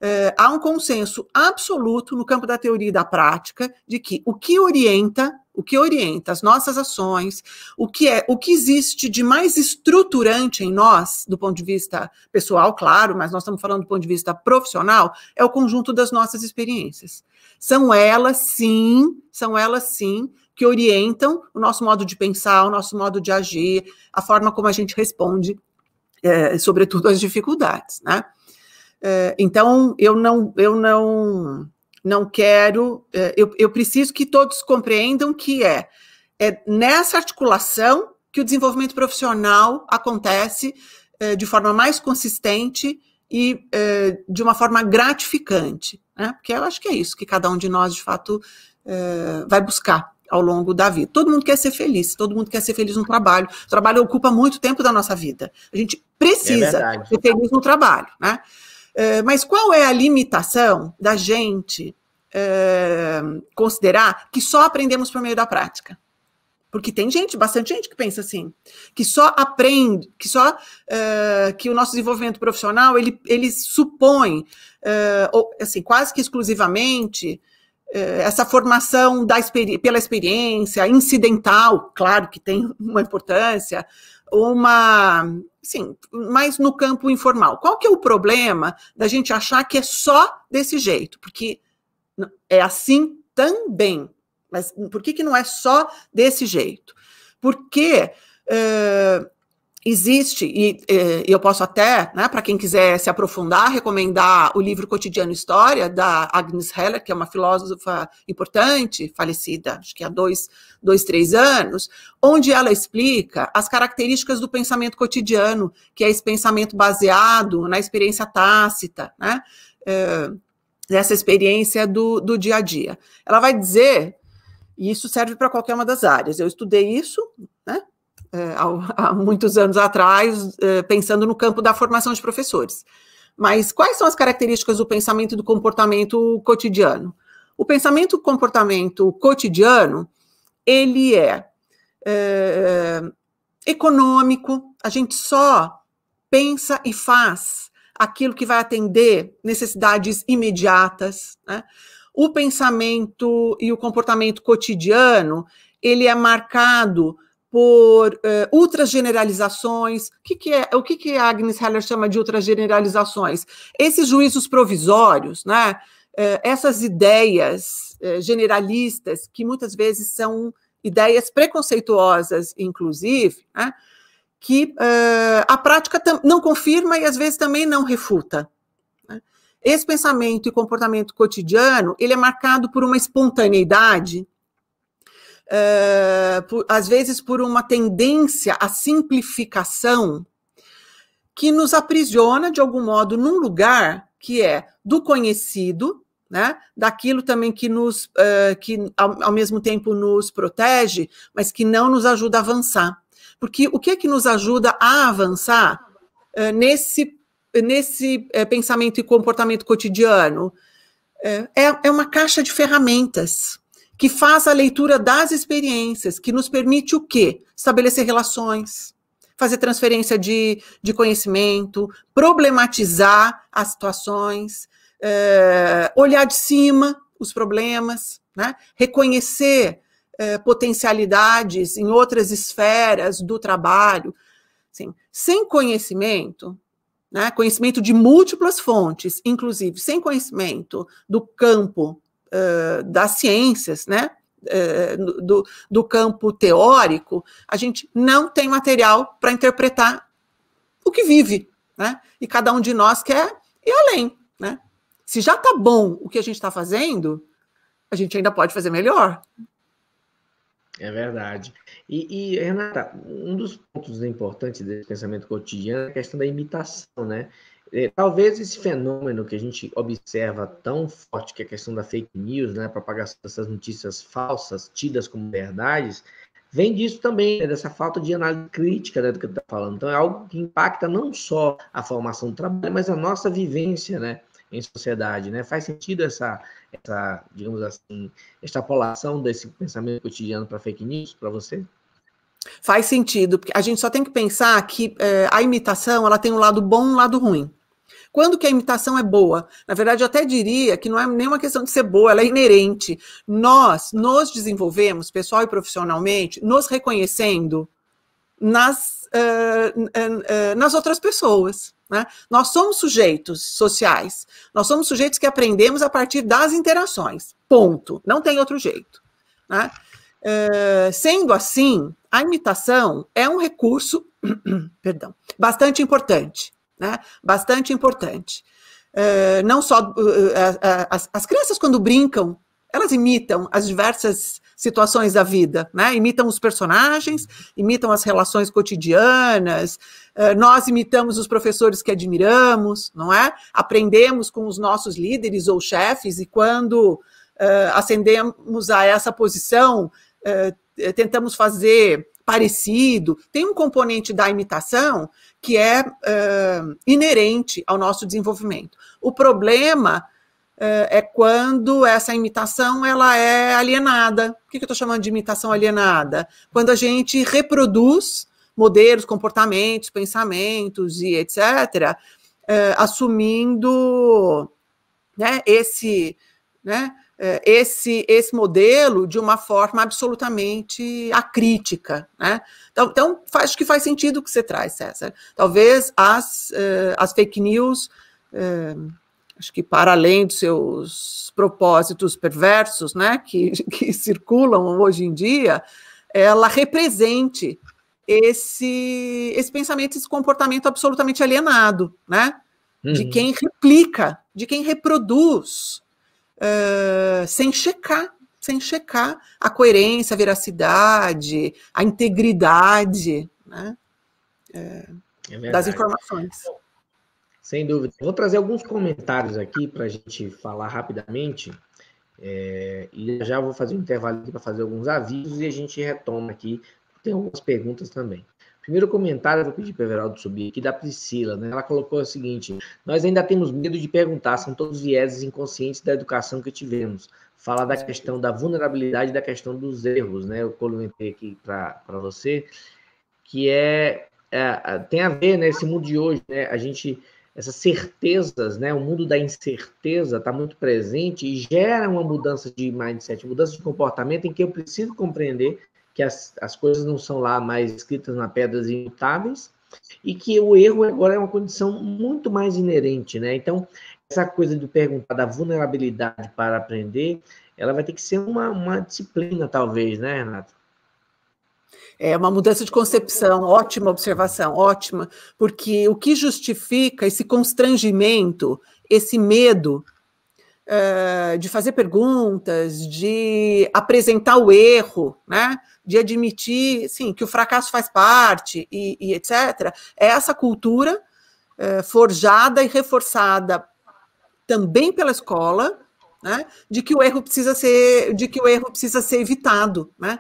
eh, há um consenso absoluto no campo da teoria e da prática de que o que orienta o que orienta as nossas ações, o que é, o que existe de mais estruturante em nós, do ponto de vista pessoal, claro, mas nós estamos falando do ponto de vista profissional, é o conjunto das nossas experiências. São elas sim, são elas sim que orientam o nosso modo de pensar, o nosso modo de agir, a forma como a gente responde, é, sobretudo às dificuldades, né? É, então eu não, eu não não quero, é, eu, eu preciso que todos compreendam que é, é nessa articulação que o desenvolvimento profissional acontece é, de forma mais consistente e é, de uma forma gratificante, né? porque eu acho que é isso que cada um de nós, de fato, vai buscar ao longo da vida. Todo mundo quer ser feliz, todo mundo quer ser feliz no trabalho. O trabalho ocupa muito tempo da nossa vida. A gente precisa é ser feliz no trabalho, né? Eh, mas qual é a limitação da gente eh, considerar que só aprendemos por meio da prática? Porque tem gente, bastante gente que pensa assim, que só aprende, que só uh, que o nosso desenvolvimento profissional ele, ele supõe, ou, assim, quase que exclusivamente essa formação da, pela experiência incidental, claro que tem uma importância, uma, sim, mais no campo informal. Qual que é o problema da gente achar que é só desse jeito? Porque é assim também. Mas por que, que não é só desse jeito? Porque uh, existe, e, e, eh, eu posso até, né, para quem quiser se aprofundar, recomendar o livro Cotidiano História, da Agnes Heller, que é uma filósofa importante, falecida, acho que há dois, dois, três anos, onde ela explica as características do pensamento cotidiano, que é esse pensamento baseado na experiência tácita, né, eh, experiência do, do dia a dia. Ela vai dizer, e isso serve para qualquer uma das áreas, eu estudei isso, eh, há muitos anos atrás, eh, pensando no campo da formação de professores. Mas quais são as características do pensamento do comportamento cotidiano? O pensamento comportamento cotidiano, ele é, é econômico, a gente só pensa e faz aquilo que vai atender necessidades imediatas. Né? O pensamento e o comportamento cotidiano, ele é marcado por é, ultrageneralizações. O, que, que, é, o que, que a Agnes Heller chama de ultrageneralizações? Esses juízos provisórios, né? Eh, essas ideias eh, generalistas, que muitas vezes são ideias preconceituosas, inclusive, né? que uh, a prática não confirma e às vezes também não refuta. Né. Esse pensamento e comportamento cotidiano ele é marcado por uma espontaneidade eh, por, às vezes por uma tendência à simplificação que nos aprisiona, de algum modo, num lugar que é do conhecido, né? daquilo também que nos, uh, que ao, ao, mesmo tempo nos protege, mas que não nos ajuda a avançar. Porque o que é que nos ajuda a avançar uh, nesse, nesse uh, pensamento e comportamento cotidiano? é, é uma caixa de ferramentas que faz a leitura das experiências, que nos permite o quê? Estabelecer relações, fazer transferência de, de conhecimento, problematizar as situações, é, olhar de cima os problemas, né? reconhecer é, potencialidades em outras esferas do trabalho. Assim, sem conhecimento, né? conhecimento de múltiplas fontes, inclusive sem conhecimento do campo uh, das ciências, né? do, do campo teórico, a gente não tem material para interpretar o que vive, né? E cada um de nós quer ir além, né? Se já tá bom o que a gente está fazendo, a gente ainda pode fazer melhor. É verdade. E, e, Renata, um dos pontos importantes desse pensamento cotidiano é a questão da imitação, né? É, talvez esse fenômeno que a gente observa tão forte, que é a questão da fake news, né, a propagação dessas notícias falsas, tidas como verdades, vem disso também, né, dessa falta de análise crítica né, do que está falando. Então, é algo que impacta não só a formação do trabalho, mas a nossa vivência né, em sociedade. Né? Faz sentido essa, essa, digamos assim, extrapolação desse pensamento cotidiano para fake news para você? Faz sentido, porque a gente só tem que pensar que é, a imitação ela tem um lado bom e um lado ruim. Quando que a imitação é boa? Na verdade, eu até diria que não é nenhuma questão de ser boa, ela é inerente. Nós nos desenvolvemos, pessoal e profissionalmente, nos reconhecendo nas, uh, uh, uh, nas outras pessoas. Né? Nós somos sujeitos sociais, nós somos sujeitos que aprendemos a partir das interações. Ponto. Não tem outro jeito. Né? sendo assim, a imitação é um recurso, perdão, bastante importante né? Bastante importante. Uh, não só uh, uh, as, as, crianças quando brincam, elas imitam as diversas situações da vida, né? Imitam os personagens, imitam as relações cotidianas. nós imitamos os professores que admiramos, não é? Aprendemos com os nossos líderes ou chefes e quando ascendemos a essa posição tentamos fazer parecido, tem um componente da imitação que é uh, inerente ao nosso desenvolvimento. O problema uh, é quando essa imitação ela é alienada. O que, eu estou chamando de imitação alienada? Quando a gente reproduz modelos, comportamentos, pensamentos e etc., uh, assumindo né, esse. Né, eh, esse, esse modelo de uma forma absolutamente acrítica. Né? Então, então faz, acho que faz sentido o que você traz, César. Talvez as, eh, as fake news, eh, acho que para além dos seus propósitos perversos né, que, que circulam hoje em dia, ela represente esse, esse pensamento, esse comportamento absolutamente alienado, né? Uhum. De quem replica, de quem reproduz uh, sem checar, sem checar a coerência, a veracidade, a integridade né, uh, das informações. Sem dúvida. Vou trazer alguns comentários aqui para a gente falar rapidamente. É, e já vou fazer um intervalo para fazer alguns avisos e a gente retoma aqui. Tem algumas perguntas também. Primeiro comentário, vou pedir para o Everaldo subir aqui, da Priscila, né? Ela colocou o seguinte: nós ainda temos medo de perguntar, são todos vieses inconscientes da educação que tivemos. Fala da questão da vulnerabilidade da questão dos erros, né? Eu comentei aqui para você, que é, é, tem a ver, né? Esse mundo de hoje, né? A gente essas certezas, né? O mundo da incerteza está muito presente e gera uma mudança de mindset, mudança de comportamento em que eu preciso compreender que as, as coisas não são lá mais escritas na pedras imutáveis, e que o erro agora é uma condição muito mais inerente, né? Então, essa coisa de perguntar da vulnerabilidade para aprender, ela vai ter que ser uma, uma disciplina, talvez, né, Renato? É uma mudança de concepção, ótima observação, ótima, porque o que justifica esse constrangimento, esse medo eh, de fazer perguntas, de apresentar o erro, né? de admitir sim, que o fracasso faz parte e, e etc. É essa cultura eh, forjada e reforçada também pela escola, né? de que o erro precisa ser, de que o erro precisa ser evitado, né?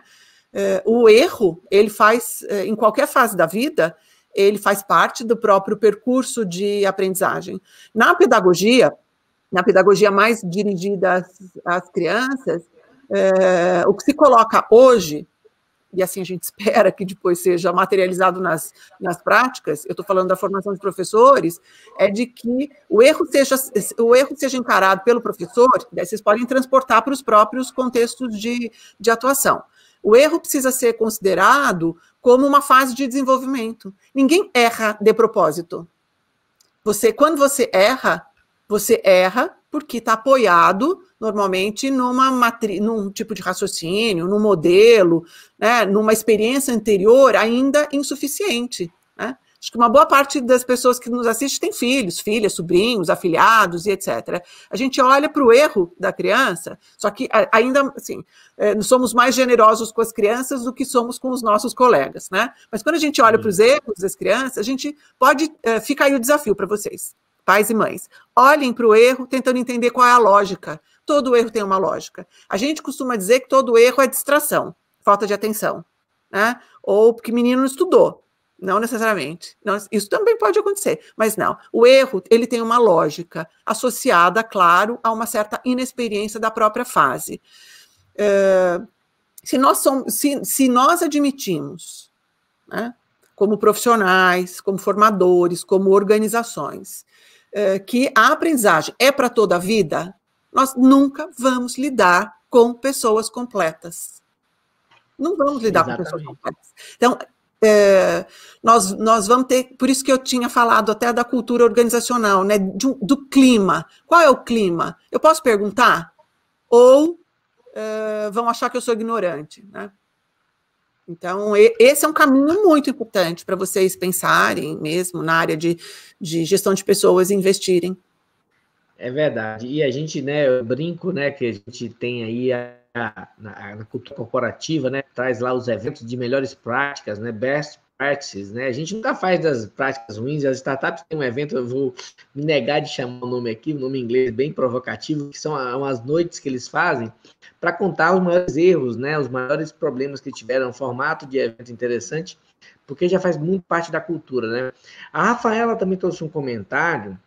Eh, o erro ele faz em qualquer fase da vida ele faz parte do próprio percurso de aprendizagem. Na pedagogia, na pedagogia mais dirigida às, às crianças, é, o que se coloca hoje, e assim a gente espera que depois seja materializado nas, nas práticas, eu estou falando da formação de professores, é de que o erro seja, o erro seja encarado pelo professor, daí vocês podem transportar para os próprios contextos de, de atuação. O erro precisa ser considerado como uma fase de desenvolvimento. Ninguém erra de propósito. Você, quando você erra, você erra porque está apoiado normalmente numa num tipo de raciocínio, num modelo, né, numa experiência anterior ainda insuficiente. Né? Acho que uma boa parte das pessoas que nos assistem tem filhos, filhas, sobrinhos, afilhados e etc. A gente olha para o erro da criança, só que ainda assim, é, somos mais generosos com as crianças do que somos com os nossos colegas, né? Mas quando a gente olha para os erros das crianças, a gente pode. É, fica aí o desafio para vocês pais e mães. Olhem para o erro tentando entender qual é a lógica. Todo erro tem uma lógica. A gente costuma dizer que todo erro é distração, falta de atenção, né? Ou porque menino não estudou. Não necessariamente. isso também pode acontecer, mas não. O erro, ele tem uma lógica associada, claro, a uma certa inexperiência da própria fase. É, se, nós somos, se, se nós admitimos, né, como profissionais, como formadores, como organizações, é, que a aprendizagem é para toda a vida, nós nunca vamos lidar com pessoas completas. Não vamos lidar Exatamente. com pessoas completas. Então, é, nós, nós vamos ter, por isso que eu tinha falado até da cultura organizacional, né, do, do clima. Qual é o clima? Eu posso perguntar? Ou é, vão achar que eu sou ignorante, né? Então, esse é um caminho muito importante para vocês pensarem mesmo na área de, de gestão de pessoas e investirem. É verdade. E a gente, né, eu brinco, né, que a gente tem aí a, a, na, cultura corporativa, né, traz lá os eventos de melhores práticas, né, best partes, né? A gente nunca faz das práticas ruins, as startups têm um evento, eu vou me negar de chamar o nome aqui, o um nome inglês bem provocativo, que são umas noites que eles fazem para contar os maiores erros, né? Os maiores problemas que tiveram, um formato de evento interessante, porque já faz muito parte da cultura, né? A Rafaela também trouxe um comentário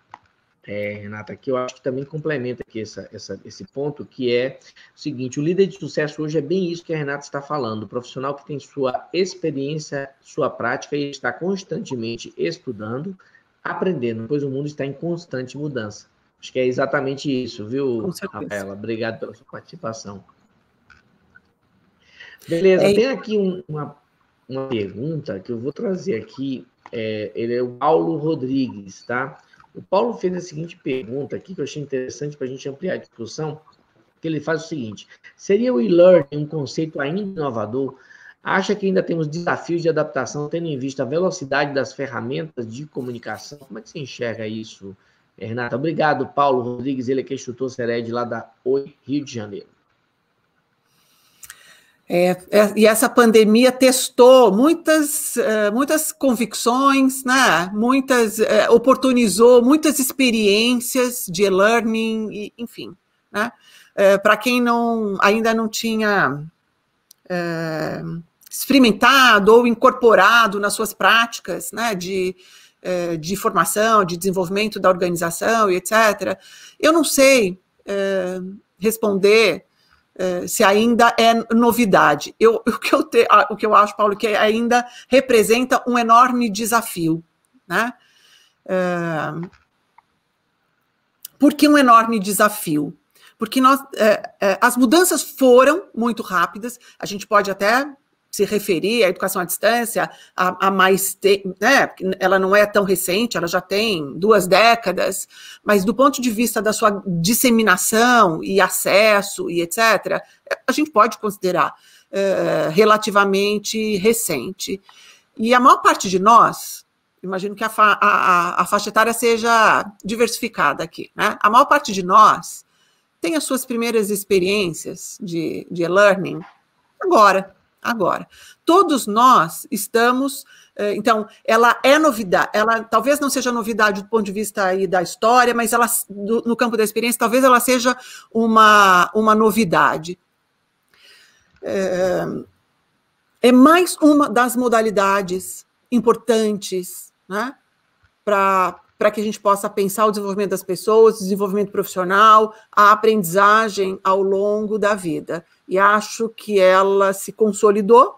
é, Renata, que eu acho que também complementa aqui essa, essa, esse ponto, que é o seguinte: o líder de sucesso hoje é bem isso que a Renata está falando, o profissional que tem sua experiência, sua prática e está constantemente estudando, aprendendo, pois o mundo está em constante mudança. Acho que é exatamente isso, viu, Rafaela? Obrigado pela sua participação. Beleza, é... tem aqui um, uma, uma pergunta que eu vou trazer aqui. É, ele é o Paulo Rodrigues, tá? O Paulo fez a seguinte pergunta aqui, que eu achei interessante para a gente ampliar a discussão, que ele faz o seguinte: seria o e-learning um conceito ainda inovador? Acha que ainda temos desafios de adaptação, tendo em vista a velocidade das ferramentas de comunicação? Como é que você enxerga isso, Renata? Obrigado, Paulo Rodrigues, ele é que é instrutor Sered lá da Oi Rio de Janeiro. É, é, e essa pandemia testou muitas, uh, muitas convicções, né? muitas uh, oportunizou muitas experiências de e-learning, enfim. Né? Uh, eh, Para quem não, ainda não tinha experimentado ou incorporado nas suas práticas né? de, de formação, de desenvolvimento da organização e etc., eu não sei responder é, se ainda é novidade. Eu, o, que eu te, o que eu acho, Paulo, que ainda representa um enorme desafio. Né? É, por que um enorme desafio? Porque nós, é, é as mudanças foram muito rápidas, a gente pode até se referir à educação à distância há, mais tempo, né? Ela não é tão recente, ela já tem duas décadas, mas do ponto de vista da sua disseminação e acesso e etc., a gente pode considerar eh, relativamente recente. E a maior parte de nós, imagino que a, fa a, a, faixa etária seja diversificada aqui, né? A maior parte de nós tem as suas primeiras experiências de, de e-learning agora agora. Todos nós estamos, eh, então, ela é novidade, ela talvez não seja novidade do ponto de vista aí da história, mas ela, no campo da experiência, talvez ela seja uma, uma novidade. Eh, é, mais uma das modalidades importantes, né, para para que a gente possa pensar o desenvolvimento das pessoas, o desenvolvimento profissional, a aprendizagem ao longo da vida. E acho que ela se consolidou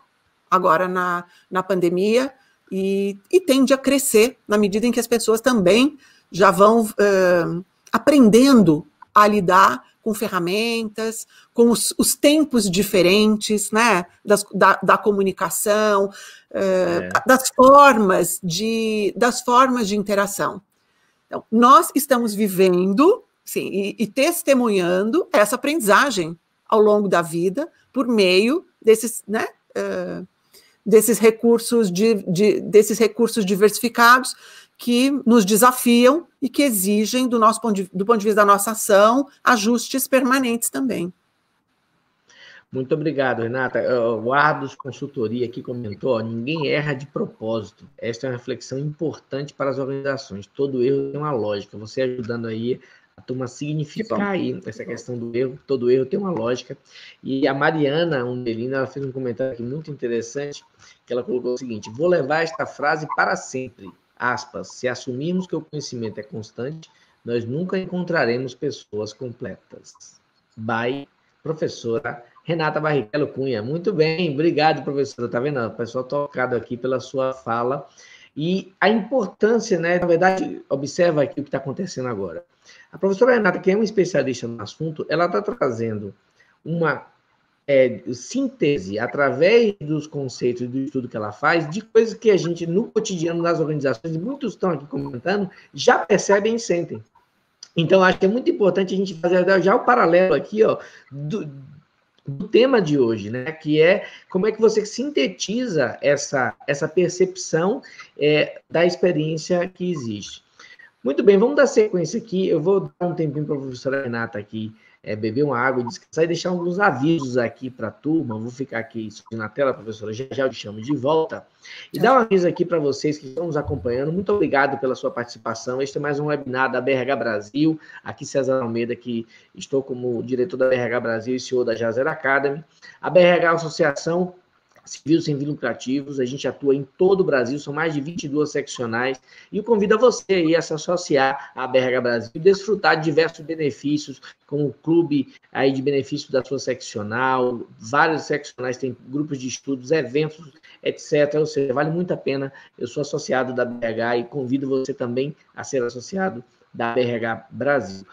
agora na, na pandemia e, e tende a crescer na medida em que as pessoas também já vão uh, aprendendo a lidar com ferramentas, com os, os tempos diferentes, né, das, da, da, comunicação, uh, é. das formas de das formas de interação. Então, nós estamos vivendo sim, e, e testemunhando essa aprendizagem ao longo da vida por meio desses, né, uh, desses recursos de, de, desses recursos diversificados que nos desafiam e que exigem do nosso ponto de, do ponto de vista da nossa ação ajustes permanentes também. Muito obrigado, Renata. É, o Ardos Consultoria aqui comentou: ó, ninguém erra de propósito. Esta é uma reflexão importante para as organizações. Todo erro tem uma lógica. Você ajudando aí a turma significar aí essa questão do erro. Todo erro tem uma lógica. E a Mariana Undelina ela fez um comentário aqui muito interessante, que ela colocou o seguinte: vou levar esta frase para sempre. Aspas, se assumirmos que o conhecimento é constante, nós nunca encontraremos pessoas completas. Bye, professora Renata Barrichello Cunha, muito bem, obrigado, professora. Tá vendo? O pessoal tocado aqui pela sua fala. E a importância, né? Na verdade, observa aqui o que está acontecendo agora. A professora Renata, que é uma especialista no assunto, ela está trazendo uma é, síntese através dos conceitos do estudo que ela faz de coisas que a gente no cotidiano nas organizações, muitos estão aqui comentando, já percebem e sentem. Então acho que é muito importante a gente fazer já o paralelo aqui, ó, do, do tema de hoje, né? Que é como é que você sintetiza essa, essa percepção é, da experiência que existe. Muito bem, vamos dar sequência aqui. Eu vou dar um tempinho para a professora Renata aqui é, beber uma água e descansar e deixar alguns avisos aqui para a turma. Vou ficar aqui na tela, professora, já, já eu te chamo de volta. E dar um aviso aqui para vocês que estão nos acompanhando. Muito obrigado pela sua participação. Este é mais um webinar da BRH Brasil. Aqui César Almeida, que estou como diretor da BRH Brasil e CEO da Jazer Academy. A BRH Associação civil sem fins lucrativos, a gente atua em todo o Brasil, são mais de 22 seccionais, e convido a você aí a se associar à BRH Brasil e desfrutar de diversos benefícios, como o clube aí de benefícios da sua seccional, vários seccionais têm grupos de estudos, eventos, etc. Ou seja, vale muito a pena, eu sou associado da BRH e convido você também a ser associado da BRH Brasil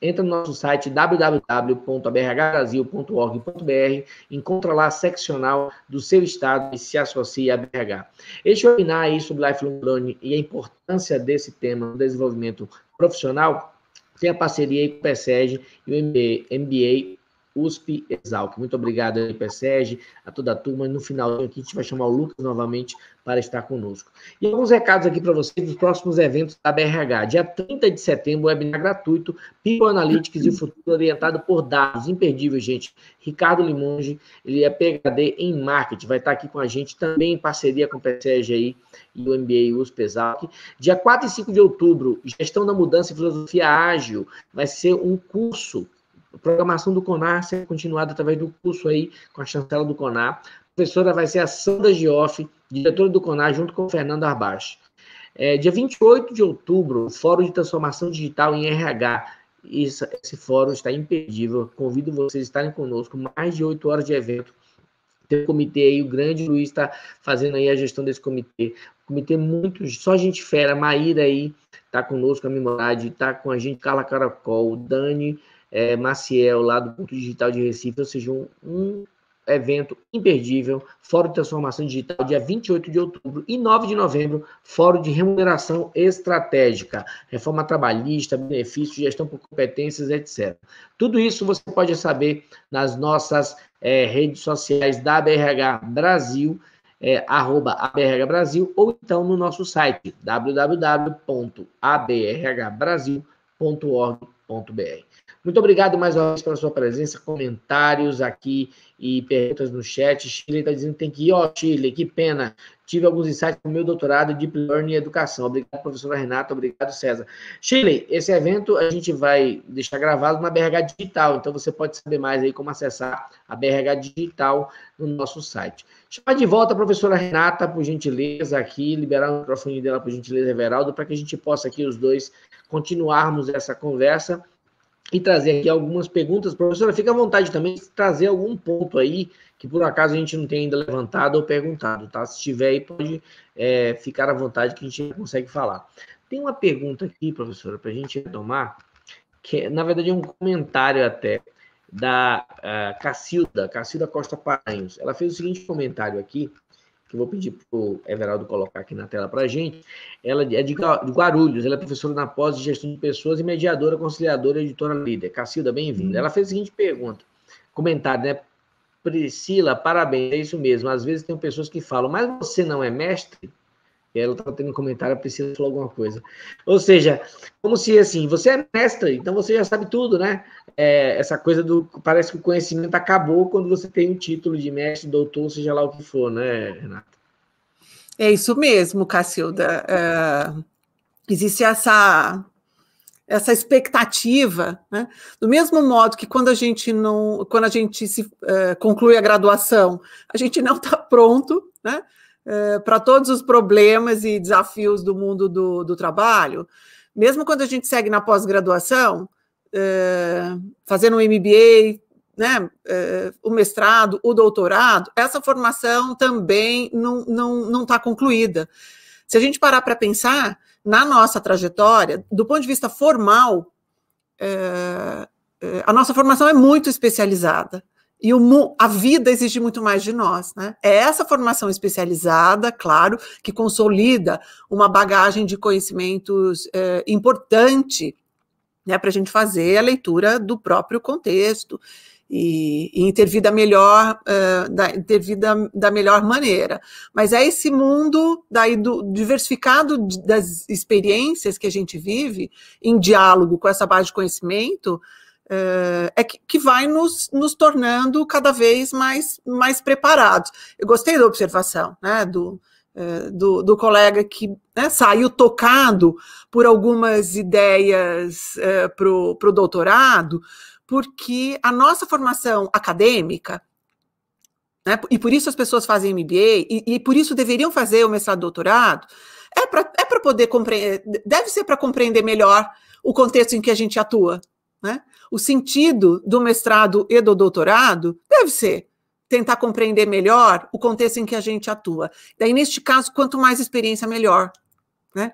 entra no nosso site www.brhbrasil.org.br, encontra lá a seccional do seu estado e se associa à BRH. Este webinar aí sobre lifelong learning e a importância desse tema no desenvolvimento profissional tem a parceria aí com o PSEG e o MBA, MBA USP Exalc. Muito obrigado aí, PSEG, a toda a turma. E no final aqui a gente vai chamar o Lucas novamente para estar conosco. E alguns recados aqui para vocês dos próximos eventos da BRH. Dia 30 de setembro, webinar gratuito, People Analytics e o futuro orientado por dados. Imperdível, gente. Ricardo Limonge, ele é PHD em marketing, vai estar aqui com a gente também em parceria com o PSEG aí e o MBA USP Exalc. Dia 4 e 5 de outubro, Gestão da Mudança e Filosofia Ágil. Vai ser um curso a programação do CONAR será continuada através do curso aí com a chancela do CONAR. A professora vai ser a Sandra Gioff, diretora do CONAR, junto com o Fernando Arbache. É, dia 28 de outubro, Fórum de Transformação Digital em RH. Isso, esse fórum está imperdível. Convido vocês a estarem conosco. Mais de oito horas de evento. Tem um comitê aí, o grande Luiz está fazendo aí a gestão desse comitê. comitê muito, só gente fera. Maíra aí está conosco, a Mimorade, está com a gente, Carla Caracol, Dani, é, Maciel, lá do Ponto Digital de Recife, ou seja, um, um evento imperdível, Fórum de Transformação Digital, dia 28 de outubro e 9 de novembro, Fórum de Remuneração Estratégica, Reforma Trabalhista, Benefícios, Gestão por Competências, etc. Tudo isso você pode saber nas nossas é, redes sociais da BRH Brasil, é, arroba ABRH Brasil, ou então no nosso site, www.abrhbrasil.org.br. Muito obrigado mais uma vez pela sua presença, comentários aqui e perguntas no chat. Chile está dizendo que tem que ir, ó, oh, Chile, que pena. Tive alguns insights no meu doutorado de Deep Learning e Educação. Obrigado, professora Renata, obrigado, César. Chile, esse evento a gente vai deixar gravado na BRH Digital, então você pode saber mais aí como acessar a BRH Digital no nosso site. Chamar de volta a professora Renata, por gentileza, aqui, liberar o microfone dela, por gentileza, Everaldo, para que a gente possa aqui os dois continuarmos essa conversa e trazer aqui algumas perguntas. Professora, fica à vontade também de trazer algum ponto aí que por acaso a gente não tem ainda levantado ou perguntado, tá? Se tiver aí, pode é, ficar à vontade que a gente consegue falar. Tem uma pergunta aqui, professora, para a gente retomar, que na verdade é um comentário até da uh, Cacilda, Cacilda Costa Paranhos. Ela fez o seguinte comentário aqui, que eu vou pedir para o Everaldo colocar aqui na tela para a gente, ela é de Guarulhos, ela é professora na pós de gestão de pessoas e mediadora, conciliadora e editora líder. Cacilda, bem-vinda. Uhum. Ela fez a seguinte pergunta, comentário, né? Priscila, parabéns, é isso mesmo. Às vezes tem pessoas que falam, mas você não é mestre? E ela tá tendo um comentário, a Priscila falou alguma coisa. Ou seja, como se assim, você é mestre, então você já sabe tudo, né? É, essa coisa do. Parece que o conhecimento acabou quando você tem um título de mestre, doutor, seja lá o que for, né, Renata? É isso mesmo, Cacilda. É, existe essa, essa expectativa, né? Do mesmo modo que quando a gente não, quando a gente se, é, conclui a graduação, a gente não está pronto, né? Eh, para todos os problemas e desafios do mundo do, do trabalho. Mesmo quando a gente segue na pós-graduação, é, fazendo um MBA, né, é, o mestrado, o doutorado, essa formação também não está não, não tá concluída. Se a gente parar para pensar na nossa trajetória, do ponto de vista formal, é, a nossa formação é muito especializada. E o, a vida exige muito mais de nós, né? É essa formação especializada, claro, que consolida uma bagagem de conhecimentos é, importante né, para a gente fazer a leitura do próprio contexto e, e intervir da melhor, eh, da, intervir da, da, melhor maneira. Mas é esse mundo daí do, diversificado das experiências que a gente vive em diálogo com essa base de conhecimento eh, é, que, que, vai nos, nos tornando cada vez mais, mais preparados. Eu gostei da observação né, do, é, do, do, colega que né, saiu tocado por algumas ideias é, para o doutorado, porque a nossa formação acadêmica né? E por isso as pessoas fazem MBA e, e, por isso deveriam fazer o mestrado, doutorado. É para é para poder compreender, deve ser para compreender melhor o contexto em que a gente atua, né? O sentido do mestrado e do doutorado deve ser tentar compreender melhor o contexto em que a gente atua. Daí, neste caso, quanto mais experiência, melhor. Né?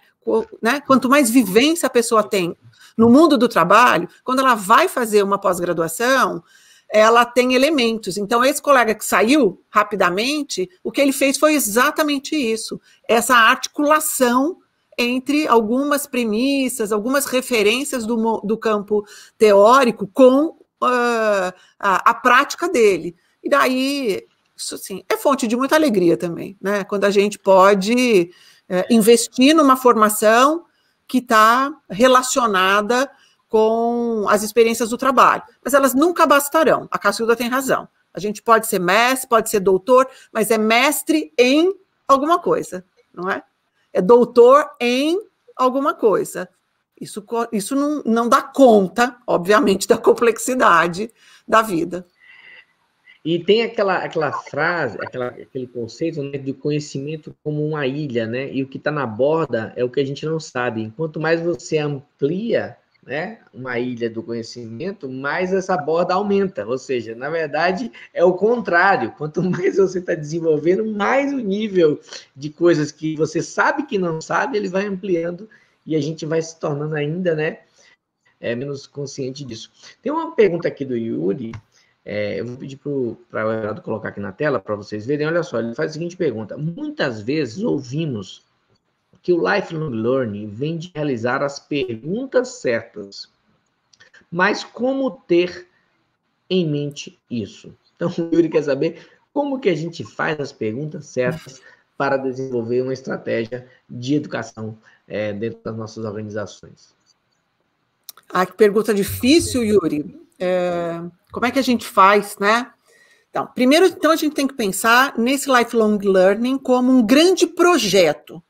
né? Quanto mais vivência a pessoa tem no mundo do trabalho, quando ela vai fazer uma pós-graduação, ela tem elementos. Então, esse colega que saiu rapidamente, o que ele fez foi exatamente isso: essa articulação entre algumas premissas, algumas referências do, do campo teórico com uh, a, a prática dele. E daí, isso sim, é fonte de muita alegria também, né? Quando a gente pode eh, investir numa formação que está relacionada com as experiências do trabalho. Mas elas nunca bastarão. A Cacilda tem razão. A gente pode ser mestre, pode ser doutor, mas é mestre em alguma coisa, não é? é doutor em alguma coisa. Isso, isso não, não dá conta, obviamente, da complexidade da vida. E tem aquela, aquela frase, aquela, aquele conceito né, do conhecimento como uma ilha, né? E o que está na borda é o que a gente não sabe. Quanto mais você amplia né? uma ilha do conhecimento, mais essa borda aumenta. Ou seja, na verdade, é o contrário. Quanto mais você está desenvolvendo, mais o nível de coisas que você sabe que não sabe, ele vai ampliando e a gente vai se tornando ainda né, é, menos consciente disso. Tem uma pergunta aqui do Yuri. É, eu vou pedir para o Eduardo colocar aqui na tela para vocês verem. Olha só, ele faz a seguinte pergunta: muitas vezes ouvimos que o lifelong learning vem de realizar as perguntas certas. Mas como ter em mente isso? Então, o Yuri quer saber como que a gente faz as perguntas certas para desenvolver uma estratégia de educação é, dentro das nossas organizações. Ah, que pergunta difícil, Yuri. É, como é que a gente faz, né? Então, primeiro, então, a gente tem que pensar nesse lifelong learning como um grande projeto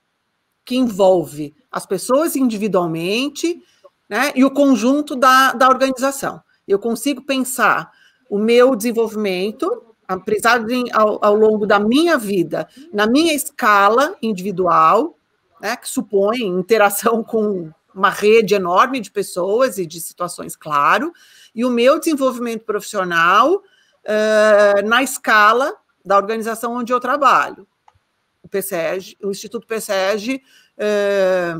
que envolve as pessoas individualmente né, e o conjunto da, da organização. Eu consigo pensar o meu desenvolvimento, apesar de ao, ao longo da minha vida, na minha escala individual, né, que supõe interação com uma rede enorme de pessoas e de situações, claro, e o meu desenvolvimento profissional uh, na escala da organização onde eu trabalho o PSEG, o Instituto PSEG, uh, eh,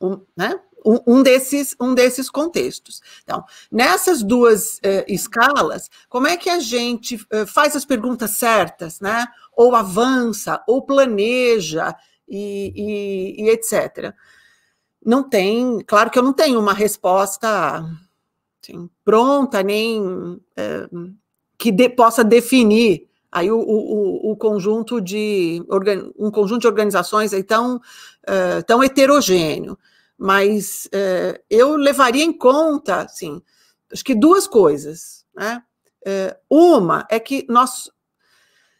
um, né? Um, um, desses, um desses contextos. Então, nessas duas uh, escalas, como é que a gente uh, faz as perguntas certas, né? Ou avança, ou planeja e, e, e etc. Não tem, claro que eu não tenho uma resposta assim, pronta, nem uh, que de, possa definir aí o, o, o, conjunto de um conjunto de organizações aí tão, uh, tão heterogêneo. Mas uh, eu levaria em conta, assim, acho que duas coisas. Né? Uh, uma é que nós,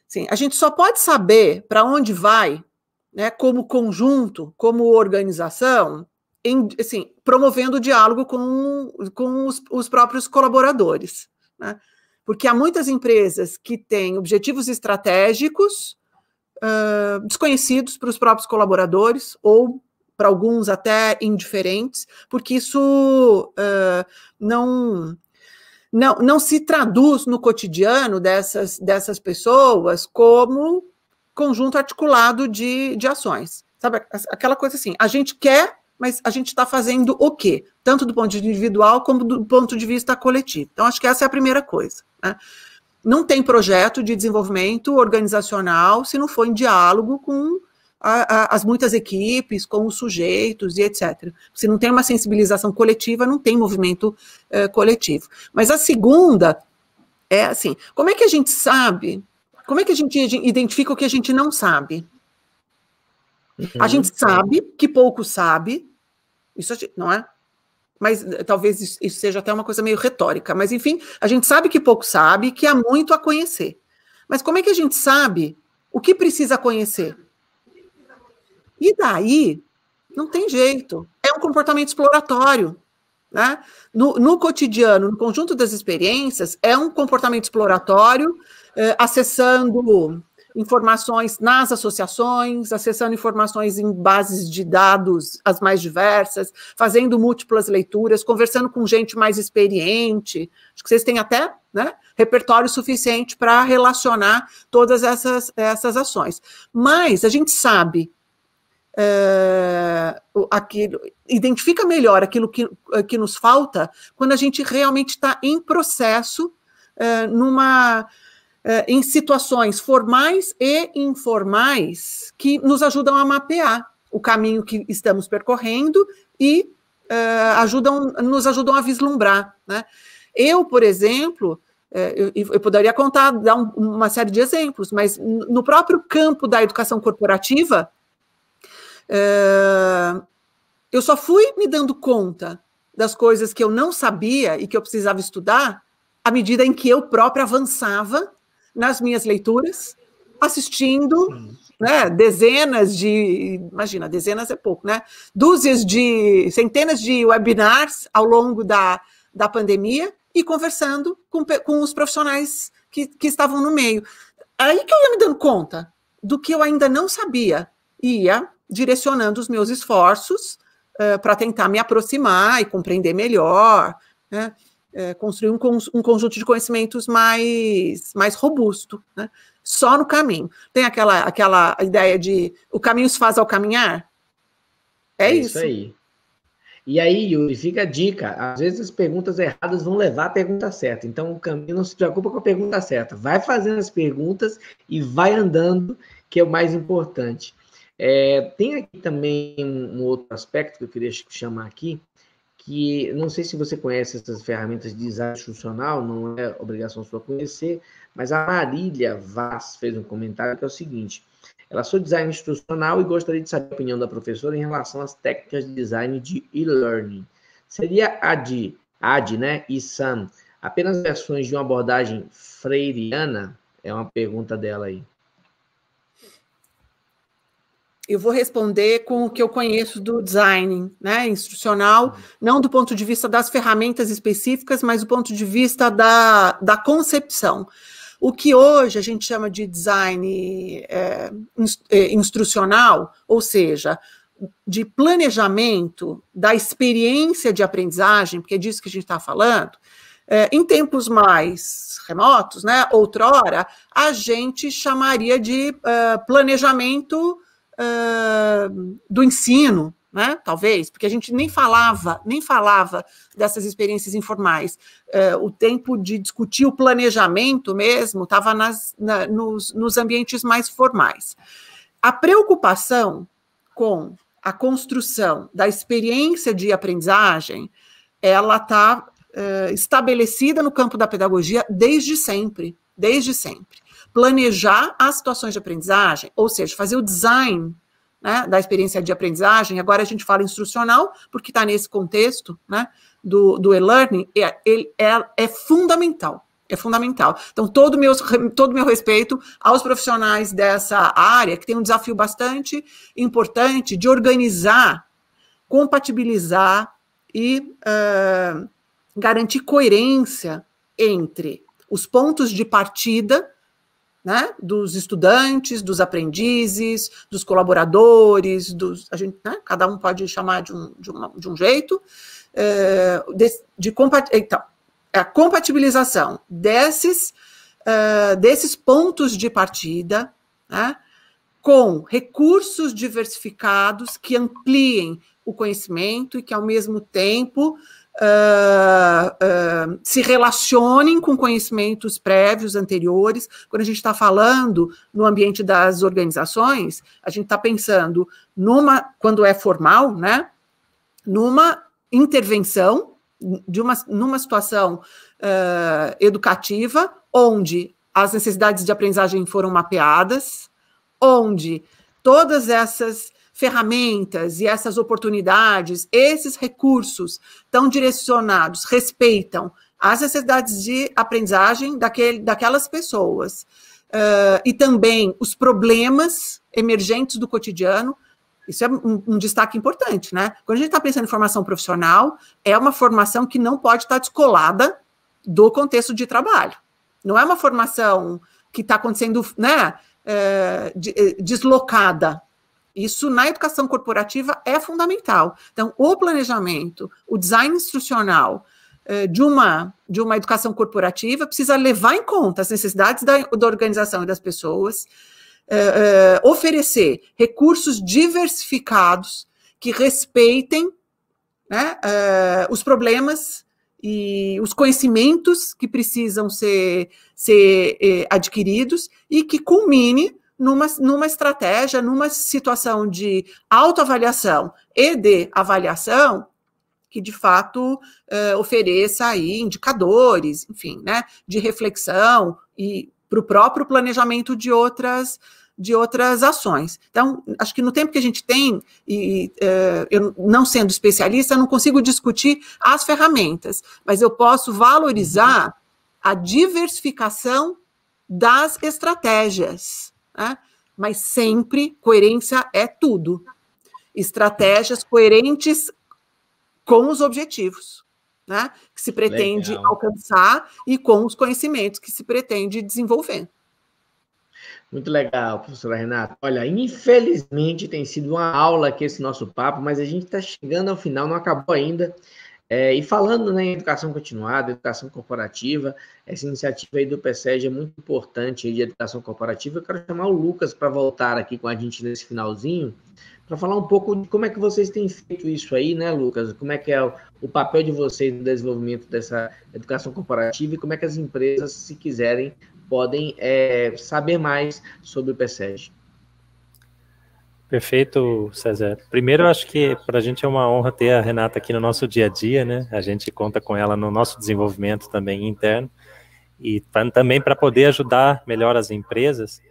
assim, a gente só pode saber para onde vai, né, como conjunto, como organização, em, assim, promovendo o diálogo com, com os, os próprios colaboradores. Né? Porque há muitas empresas que têm objetivos estratégicos uh, desconhecidos para os próprios colaboradores ou para alguns até indiferentes, porque isso uh, não não, não se traduz no cotidiano dessas, dessas pessoas como conjunto articulado de, de ações. Sabe, aquela coisa assim, a gente quer mas a gente está fazendo o quê? Tanto do ponto de vista individual como do ponto de vista coletivo. Então, acho que essa é a primeira coisa. Né? Não tem projeto de desenvolvimento organizacional se não for em diálogo com a, a, as muitas equipes, com os sujeitos e etc. Se não tem uma sensibilização coletiva, não tem movimento eh, coletivo. Mas a segunda é assim: como é que a gente sabe? Como é que a gente identifica o que a gente não sabe? Uhum. A gente sabe que pouco sabe, isso não é? Mas eh, talvez isso seja até uma coisa meio retórica. Mas enfim, a gente sabe que pouco sabe, que há muito a conhecer. Mas como é que a gente sabe o que precisa conhecer? E daí não tem jeito. É um comportamento exploratório. Né? No, no, cotidiano, no conjunto das experiências, é um comportamento exploratório, eh, acessando informações nas associações, acessando informações em bases de dados as mais diversas, fazendo múltiplas leituras, conversando com gente mais experiente. Acho que vocês têm até né, repertório suficiente para relacionar todas essas, essas ações. Mas a gente sabe. É, aquilo, identifica melhor aquilo que, eh, que nos falta quando a gente realmente está em processo eh, numa eh, em situações formais e informais que nos ajudam a mapear o caminho que estamos percorrendo e uh, ajudam, nos ajudam a vislumbrar. Né? Eu, por exemplo, eh, eu, eu poderia contar, dar um, uma série de exemplos, mas no próprio campo da educação corporativa, uh, eu só fui me dando conta das coisas que eu não sabia e que eu precisava estudar à medida em que eu própria avançava nas minhas leituras, assistindo né, dezenas de, imagina, dezenas é pouco, né? Dúzias de, centenas de webinars ao longo da, da pandemia e conversando com, com os profissionais que, que estavam no meio. Aí que eu ia me dando conta do que eu ainda não sabia, ia direcionando os meus esforços uh, eh, para tentar me aproximar e compreender melhor, né? é, construir um, um, conjunto de conhecimentos mais, mais robusto, né? só no caminho. Tem aquela, aquela ideia de o caminho se faz ao caminhar? É, é isso. isso aí. E aí, Yuri, fica a dica. Às vezes as perguntas erradas vão levar à pergunta certa. Então, o caminho não se preocupa com a pergunta certa. Vai fazendo as perguntas e vai andando, que é o mais importante. É, tem aqui também um, um outro aspecto que eu queria chamar aqui, que não sei se você conhece essas ferramentas de design instrucional, não é obrigação sua conhecer, mas a Marília Vaz fez um comentário que é o seguinte: ela sou design instrucional e gostaria de saber a opinião da professora em relação às técnicas de design de e-learning. Seria a de AD, né, e SAM, apenas versões de uma abordagem freiriana? É uma pergunta dela aí eu vou responder com o que eu conheço do design né, instrucional, uhum. não do ponto de vista das ferramentas específicas, mas do ponto de vista da, da concepção. O que hoje a gente chama de design é, é instrucional, ou seja, de planejamento da experiência de aprendizagem, porque é disso que a gente está falando, é, em tempos mais remotos, né, outrora, a gente chamaria de uh, planejamento uh, do ensino, né? Talvez, porque a gente nem falava, nem falava dessas experiências informais. Uh, o tempo de discutir o planejamento mesmo estava na, nos, nos ambientes mais formais. A preocupação com a construção da experiência de aprendizagem, ela está uh, eh, estabelecida no campo da pedagogia desde sempre, desde sempre planejar as situações de aprendizagem, ou seja, fazer o design né, da experiência de aprendizagem, agora a gente fala instrucional, porque está nesse contexto né, do, do e-learning, é, é, é, fundamental. É fundamental. Então, todo meu, todo meu respeito aos profissionais dessa área, que tem um desafio bastante importante de organizar, compatibilizar e uh, garantir coerência entre os pontos de partida né? Dos estudantes, dos aprendizes, dos colaboradores, dos, a gente, né? cada um pode chamar de um, de uma, de um jeito, é, de, de então, é a compatibilização desses, é, desses pontos de partida, né? com recursos diversificados que ampliem o conhecimento e que, ao mesmo tempo, uh, se relacionem com conhecimentos prévios, anteriores. Quando a gente está falando no ambiente das organizações, a gente está pensando numa, quando é formal, né? Numa intervenção, de uma, numa situação uh, educativa, onde as necessidades de aprendizagem foram mapeadas, onde todas essas ferramentas e essas oportunidades, esses recursos tão direcionados, respeitam as necessidades de aprendizagem daquele, daquelas pessoas uh, e também os problemas emergentes do cotidiano, isso é um, um, destaque importante, né? Quando a gente está pensando em formação profissional, é uma formação que não pode estar tá descolada do contexto de trabalho. Não é uma formação que está acontecendo, né, é, deslocada isso na educação corporativa é fundamental. Então, o planejamento, o design instrucional eh, de uma, de uma educação corporativa precisa levar em conta as necessidades da, da organização e das pessoas, eh, eh, oferecer recursos diversificados que respeitem né, os problemas e os conhecimentos que precisam ser, ser adquiridos e que culmine numa, numa estratégia, numa situação de autoavaliação e de avaliação que de fato eh, ofereça aí indicadores, enfim, né, de reflexão e para o próprio planejamento de outras de outras ações. Então, acho que no tempo que a gente tem, e eh, eu não sendo especialista, não consigo discutir as ferramentas, mas eu posso valorizar a diversificação das estratégias né? mas sempre coerência é tudo. Estratégias coerentes com os objetivos né? que se pretende Legal. alcançar e com os conhecimentos que se pretende desenvolver. Muito legal, professora Renata. Olha, infelizmente tem sido uma aula aqui esse nosso papo, mas a gente está chegando ao final, não acabou ainda. É, e falando né, em educação continuada, educação corporativa, essa iniciativa aí do PSEG é muito importante aí de educação corporativa. Eu quero chamar o Lucas para voltar aqui com a gente nesse finalzinho, para falar um pouco de como é que vocês têm feito isso aí, né, Lucas? Como é que é o, o papel de vocês no desenvolvimento dessa educação corporativa e como é que as empresas, se quiserem, podem é, saber mais sobre o PSEG. Perfeito, César. Primeiro, acho que para a gente é uma honra ter a Renata aqui no nosso dia a dia, né? A gente conta com ela no nosso desenvolvimento também interno e também para poder ajudar melhor as empresas.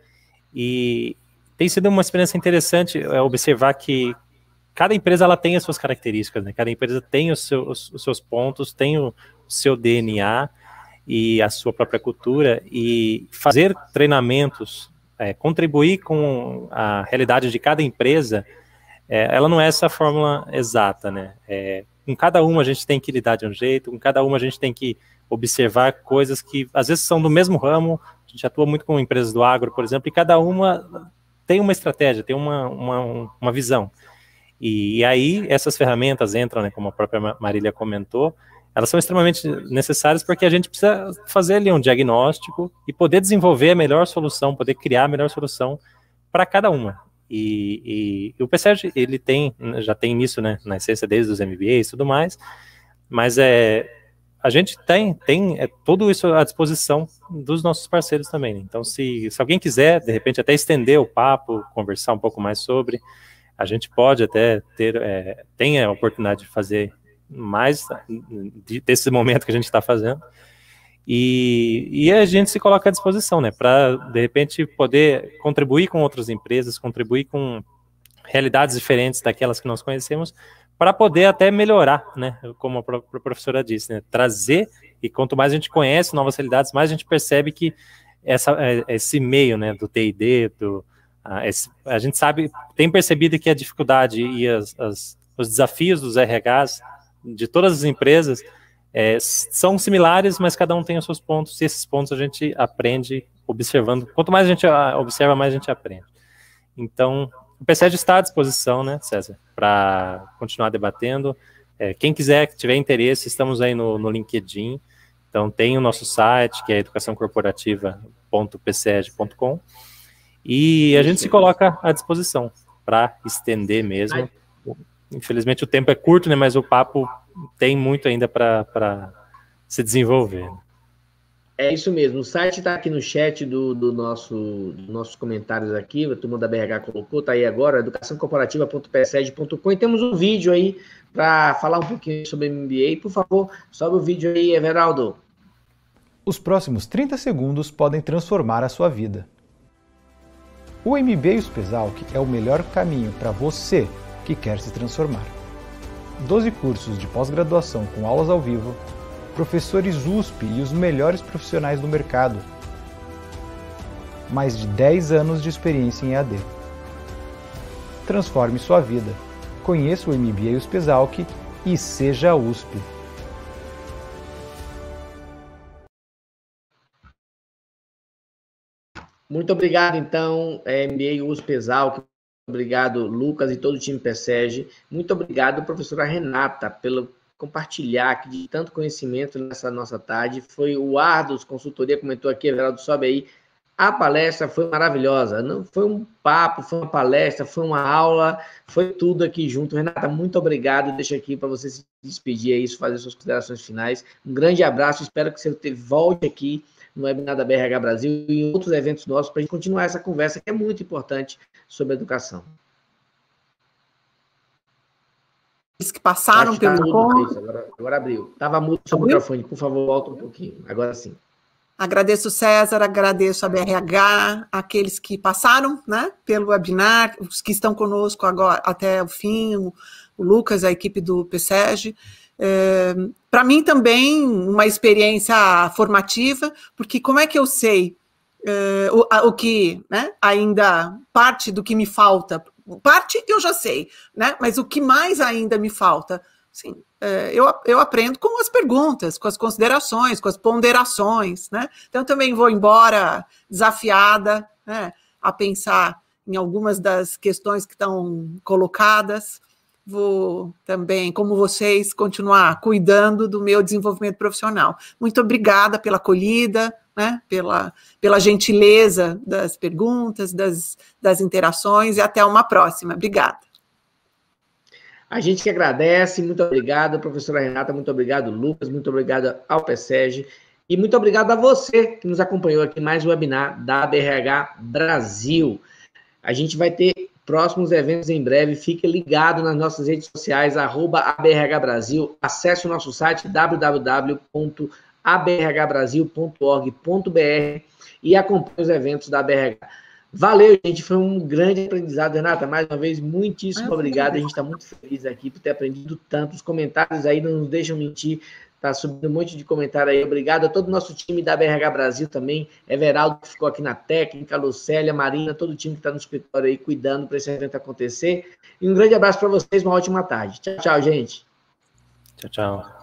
E tem sido uma experiência interessante é, observar que cada empresa ela tem as suas características, né? Cada empresa tem os seus, os seus pontos, tem o seu DNA e a sua própria cultura e fazer treinamentos é, contribuir com a realidade de cada empresa, é, ela não é essa fórmula exata, né? É, com cada uma a gente tem que lidar de um jeito, com cada uma a gente tem que observar coisas que às vezes são do mesmo ramo, a gente atua muito com empresas do agro, por exemplo, e cada uma tem uma estratégia, tem uma, uma, uma visão. E, e aí essas ferramentas entram, né, como a própria Marília comentou, elas são extremamente necessárias porque a gente precisa fazer ali um diagnóstico e poder desenvolver a melhor solução, poder criar a melhor solução para cada uma. E, e, e, o PSERG, ele tem, já tem isso, né, na essência desde os MBAs e tudo mais, mas é, a gente tem, tem é, tudo isso à disposição dos nossos parceiros também. Né. Então, se, se alguém quiser, de repente, até estender o papo, conversar um pouco mais sobre, a gente pode até ter, é, tem a oportunidade de fazer mais desse momento que a gente está fazendo. E, e, a gente se coloca à disposição, né, para de repente poder contribuir com outras empresas, contribuir com realidades diferentes daquelas que nós conhecemos, para poder até melhorar, né, como a própria professora disse, né, trazer e quanto mais a gente conhece novas realidades, mais a gente percebe que essa, é, esse meio, né, do T&D, do a, a gente sabe, tem percebido que a dificuldade e as, as, os desafios dos RHs de todas as empresas é, são similares, mas cada um tem os seus pontos, e esses pontos a gente aprende observando. Quanto mais a gente ah, observa, mais a gente aprende. Então, o PSED está à disposição, né, César, para continuar debatendo. É, quem quiser, que tiver interesse, estamos aí no, no LinkedIn. Então, tem o nosso site, que é educaçãocorporativa.psed.com, e a gente se coloca à disposição para estender mesmo. Infelizmente o tempo é curto, né? Mas o papo tem muito ainda para se desenvolver. É isso mesmo. O site está aqui no chat do, do nosso, dos nossos comentários aqui. A turma da BRH colocou, está aí agora, educaçãocorporativa.psed.com. E temos um vídeo aí para falar um pouquinho sobre MBA. Por favor, sobe o vídeo aí, Everaldo. Os próximos 30 segundos podem transformar a sua vida. O MBA os Exalc é o melhor caminho para você que quer se transformar. 12 cursos de pós-graduação com aulas ao vivo, professores USP e os melhores profissionais do mercado. Mais de 10 anos de experiência em AD. Transforme sua vida. Conheça o MBA USP USPESALC e seja USP. Muito obrigado, então, MBA USP USPESALC, obrigado, Lucas e todo o time PSEG. Muito obrigado, professora Renata, pelo compartilhar aqui de tanto conhecimento nessa nossa tarde. Foi o Ardos Consultoria comentou aqui, Everaldo, sobe aí. A palestra foi maravilhosa, não foi um papo, foi uma palestra, foi uma aula, foi tudo aqui junto. Renata, muito obrigado. Deixa aqui para você se despedir, e fazer suas considerações finais. Um grande abraço, espero que você volte aqui no webinar é da BRH Brasil e em outros eventos nossos, para a gente continuar essa conversa que é muito importante sobre educação. que passaram tá pelo agora, agora, abriu. Estava muito seu microfone, por favor, volta um pouquinho. Agora sim. Agradeço César, agradeço a BRH, aqueles que passaram né, pelo webinar, os que estão conosco agora até o fim, o, o Lucas, a equipe do PSEG. É, para mim também uma experiência formativa, porque como é que eu sei é, o, a, o que né, ainda parte do que me falta? Parte eu já sei, né, mas o que mais ainda me falta? Sim, é, eu, eu aprendo com as perguntas, com as considerações, com as ponderações, né? Então também vou embora desafiada né, a pensar em algumas das questões que estão colocadas vou também, como vocês, continuar cuidando do meu desenvolvimento profissional. Muito obrigada pela acolhida, né, pela, pela gentileza das perguntas, das, das interações, e até uma próxima. Obrigada. A gente que agradece, muito obrigado, professora Renata, muito obrigado, Lucas, muito obrigado ao PSEG, e muito obrigado a você que nos acompanhou aqui mais um webinar da DRH Brasil. A gente vai ter próximos eventos em breve. Fique ligado nas nossas redes sociais, @abrhbrasil. Acesse o nosso site www.abrhbrasil.org.br e acompanhe os eventos da BRH. Valeu, gente. Foi um grande aprendizado, Renata. Mais uma vez, muitíssimo ah, obrigado. A gente está muito feliz aqui por ter aprendido tanto. Os comentários aí não nos deixam mentir. Tá subindo um monte de comentário aí. Obrigado a todo o nosso time da BRH Brasil também. Everaldo que ficou aqui na técnica, Lucélia, Marina, todo o time que está no escritório aí cuidando para esse evento acontecer. E um grande abraço para vocês, uma ótima tarde. Tchau, tchau, gente. Tchau, tchau.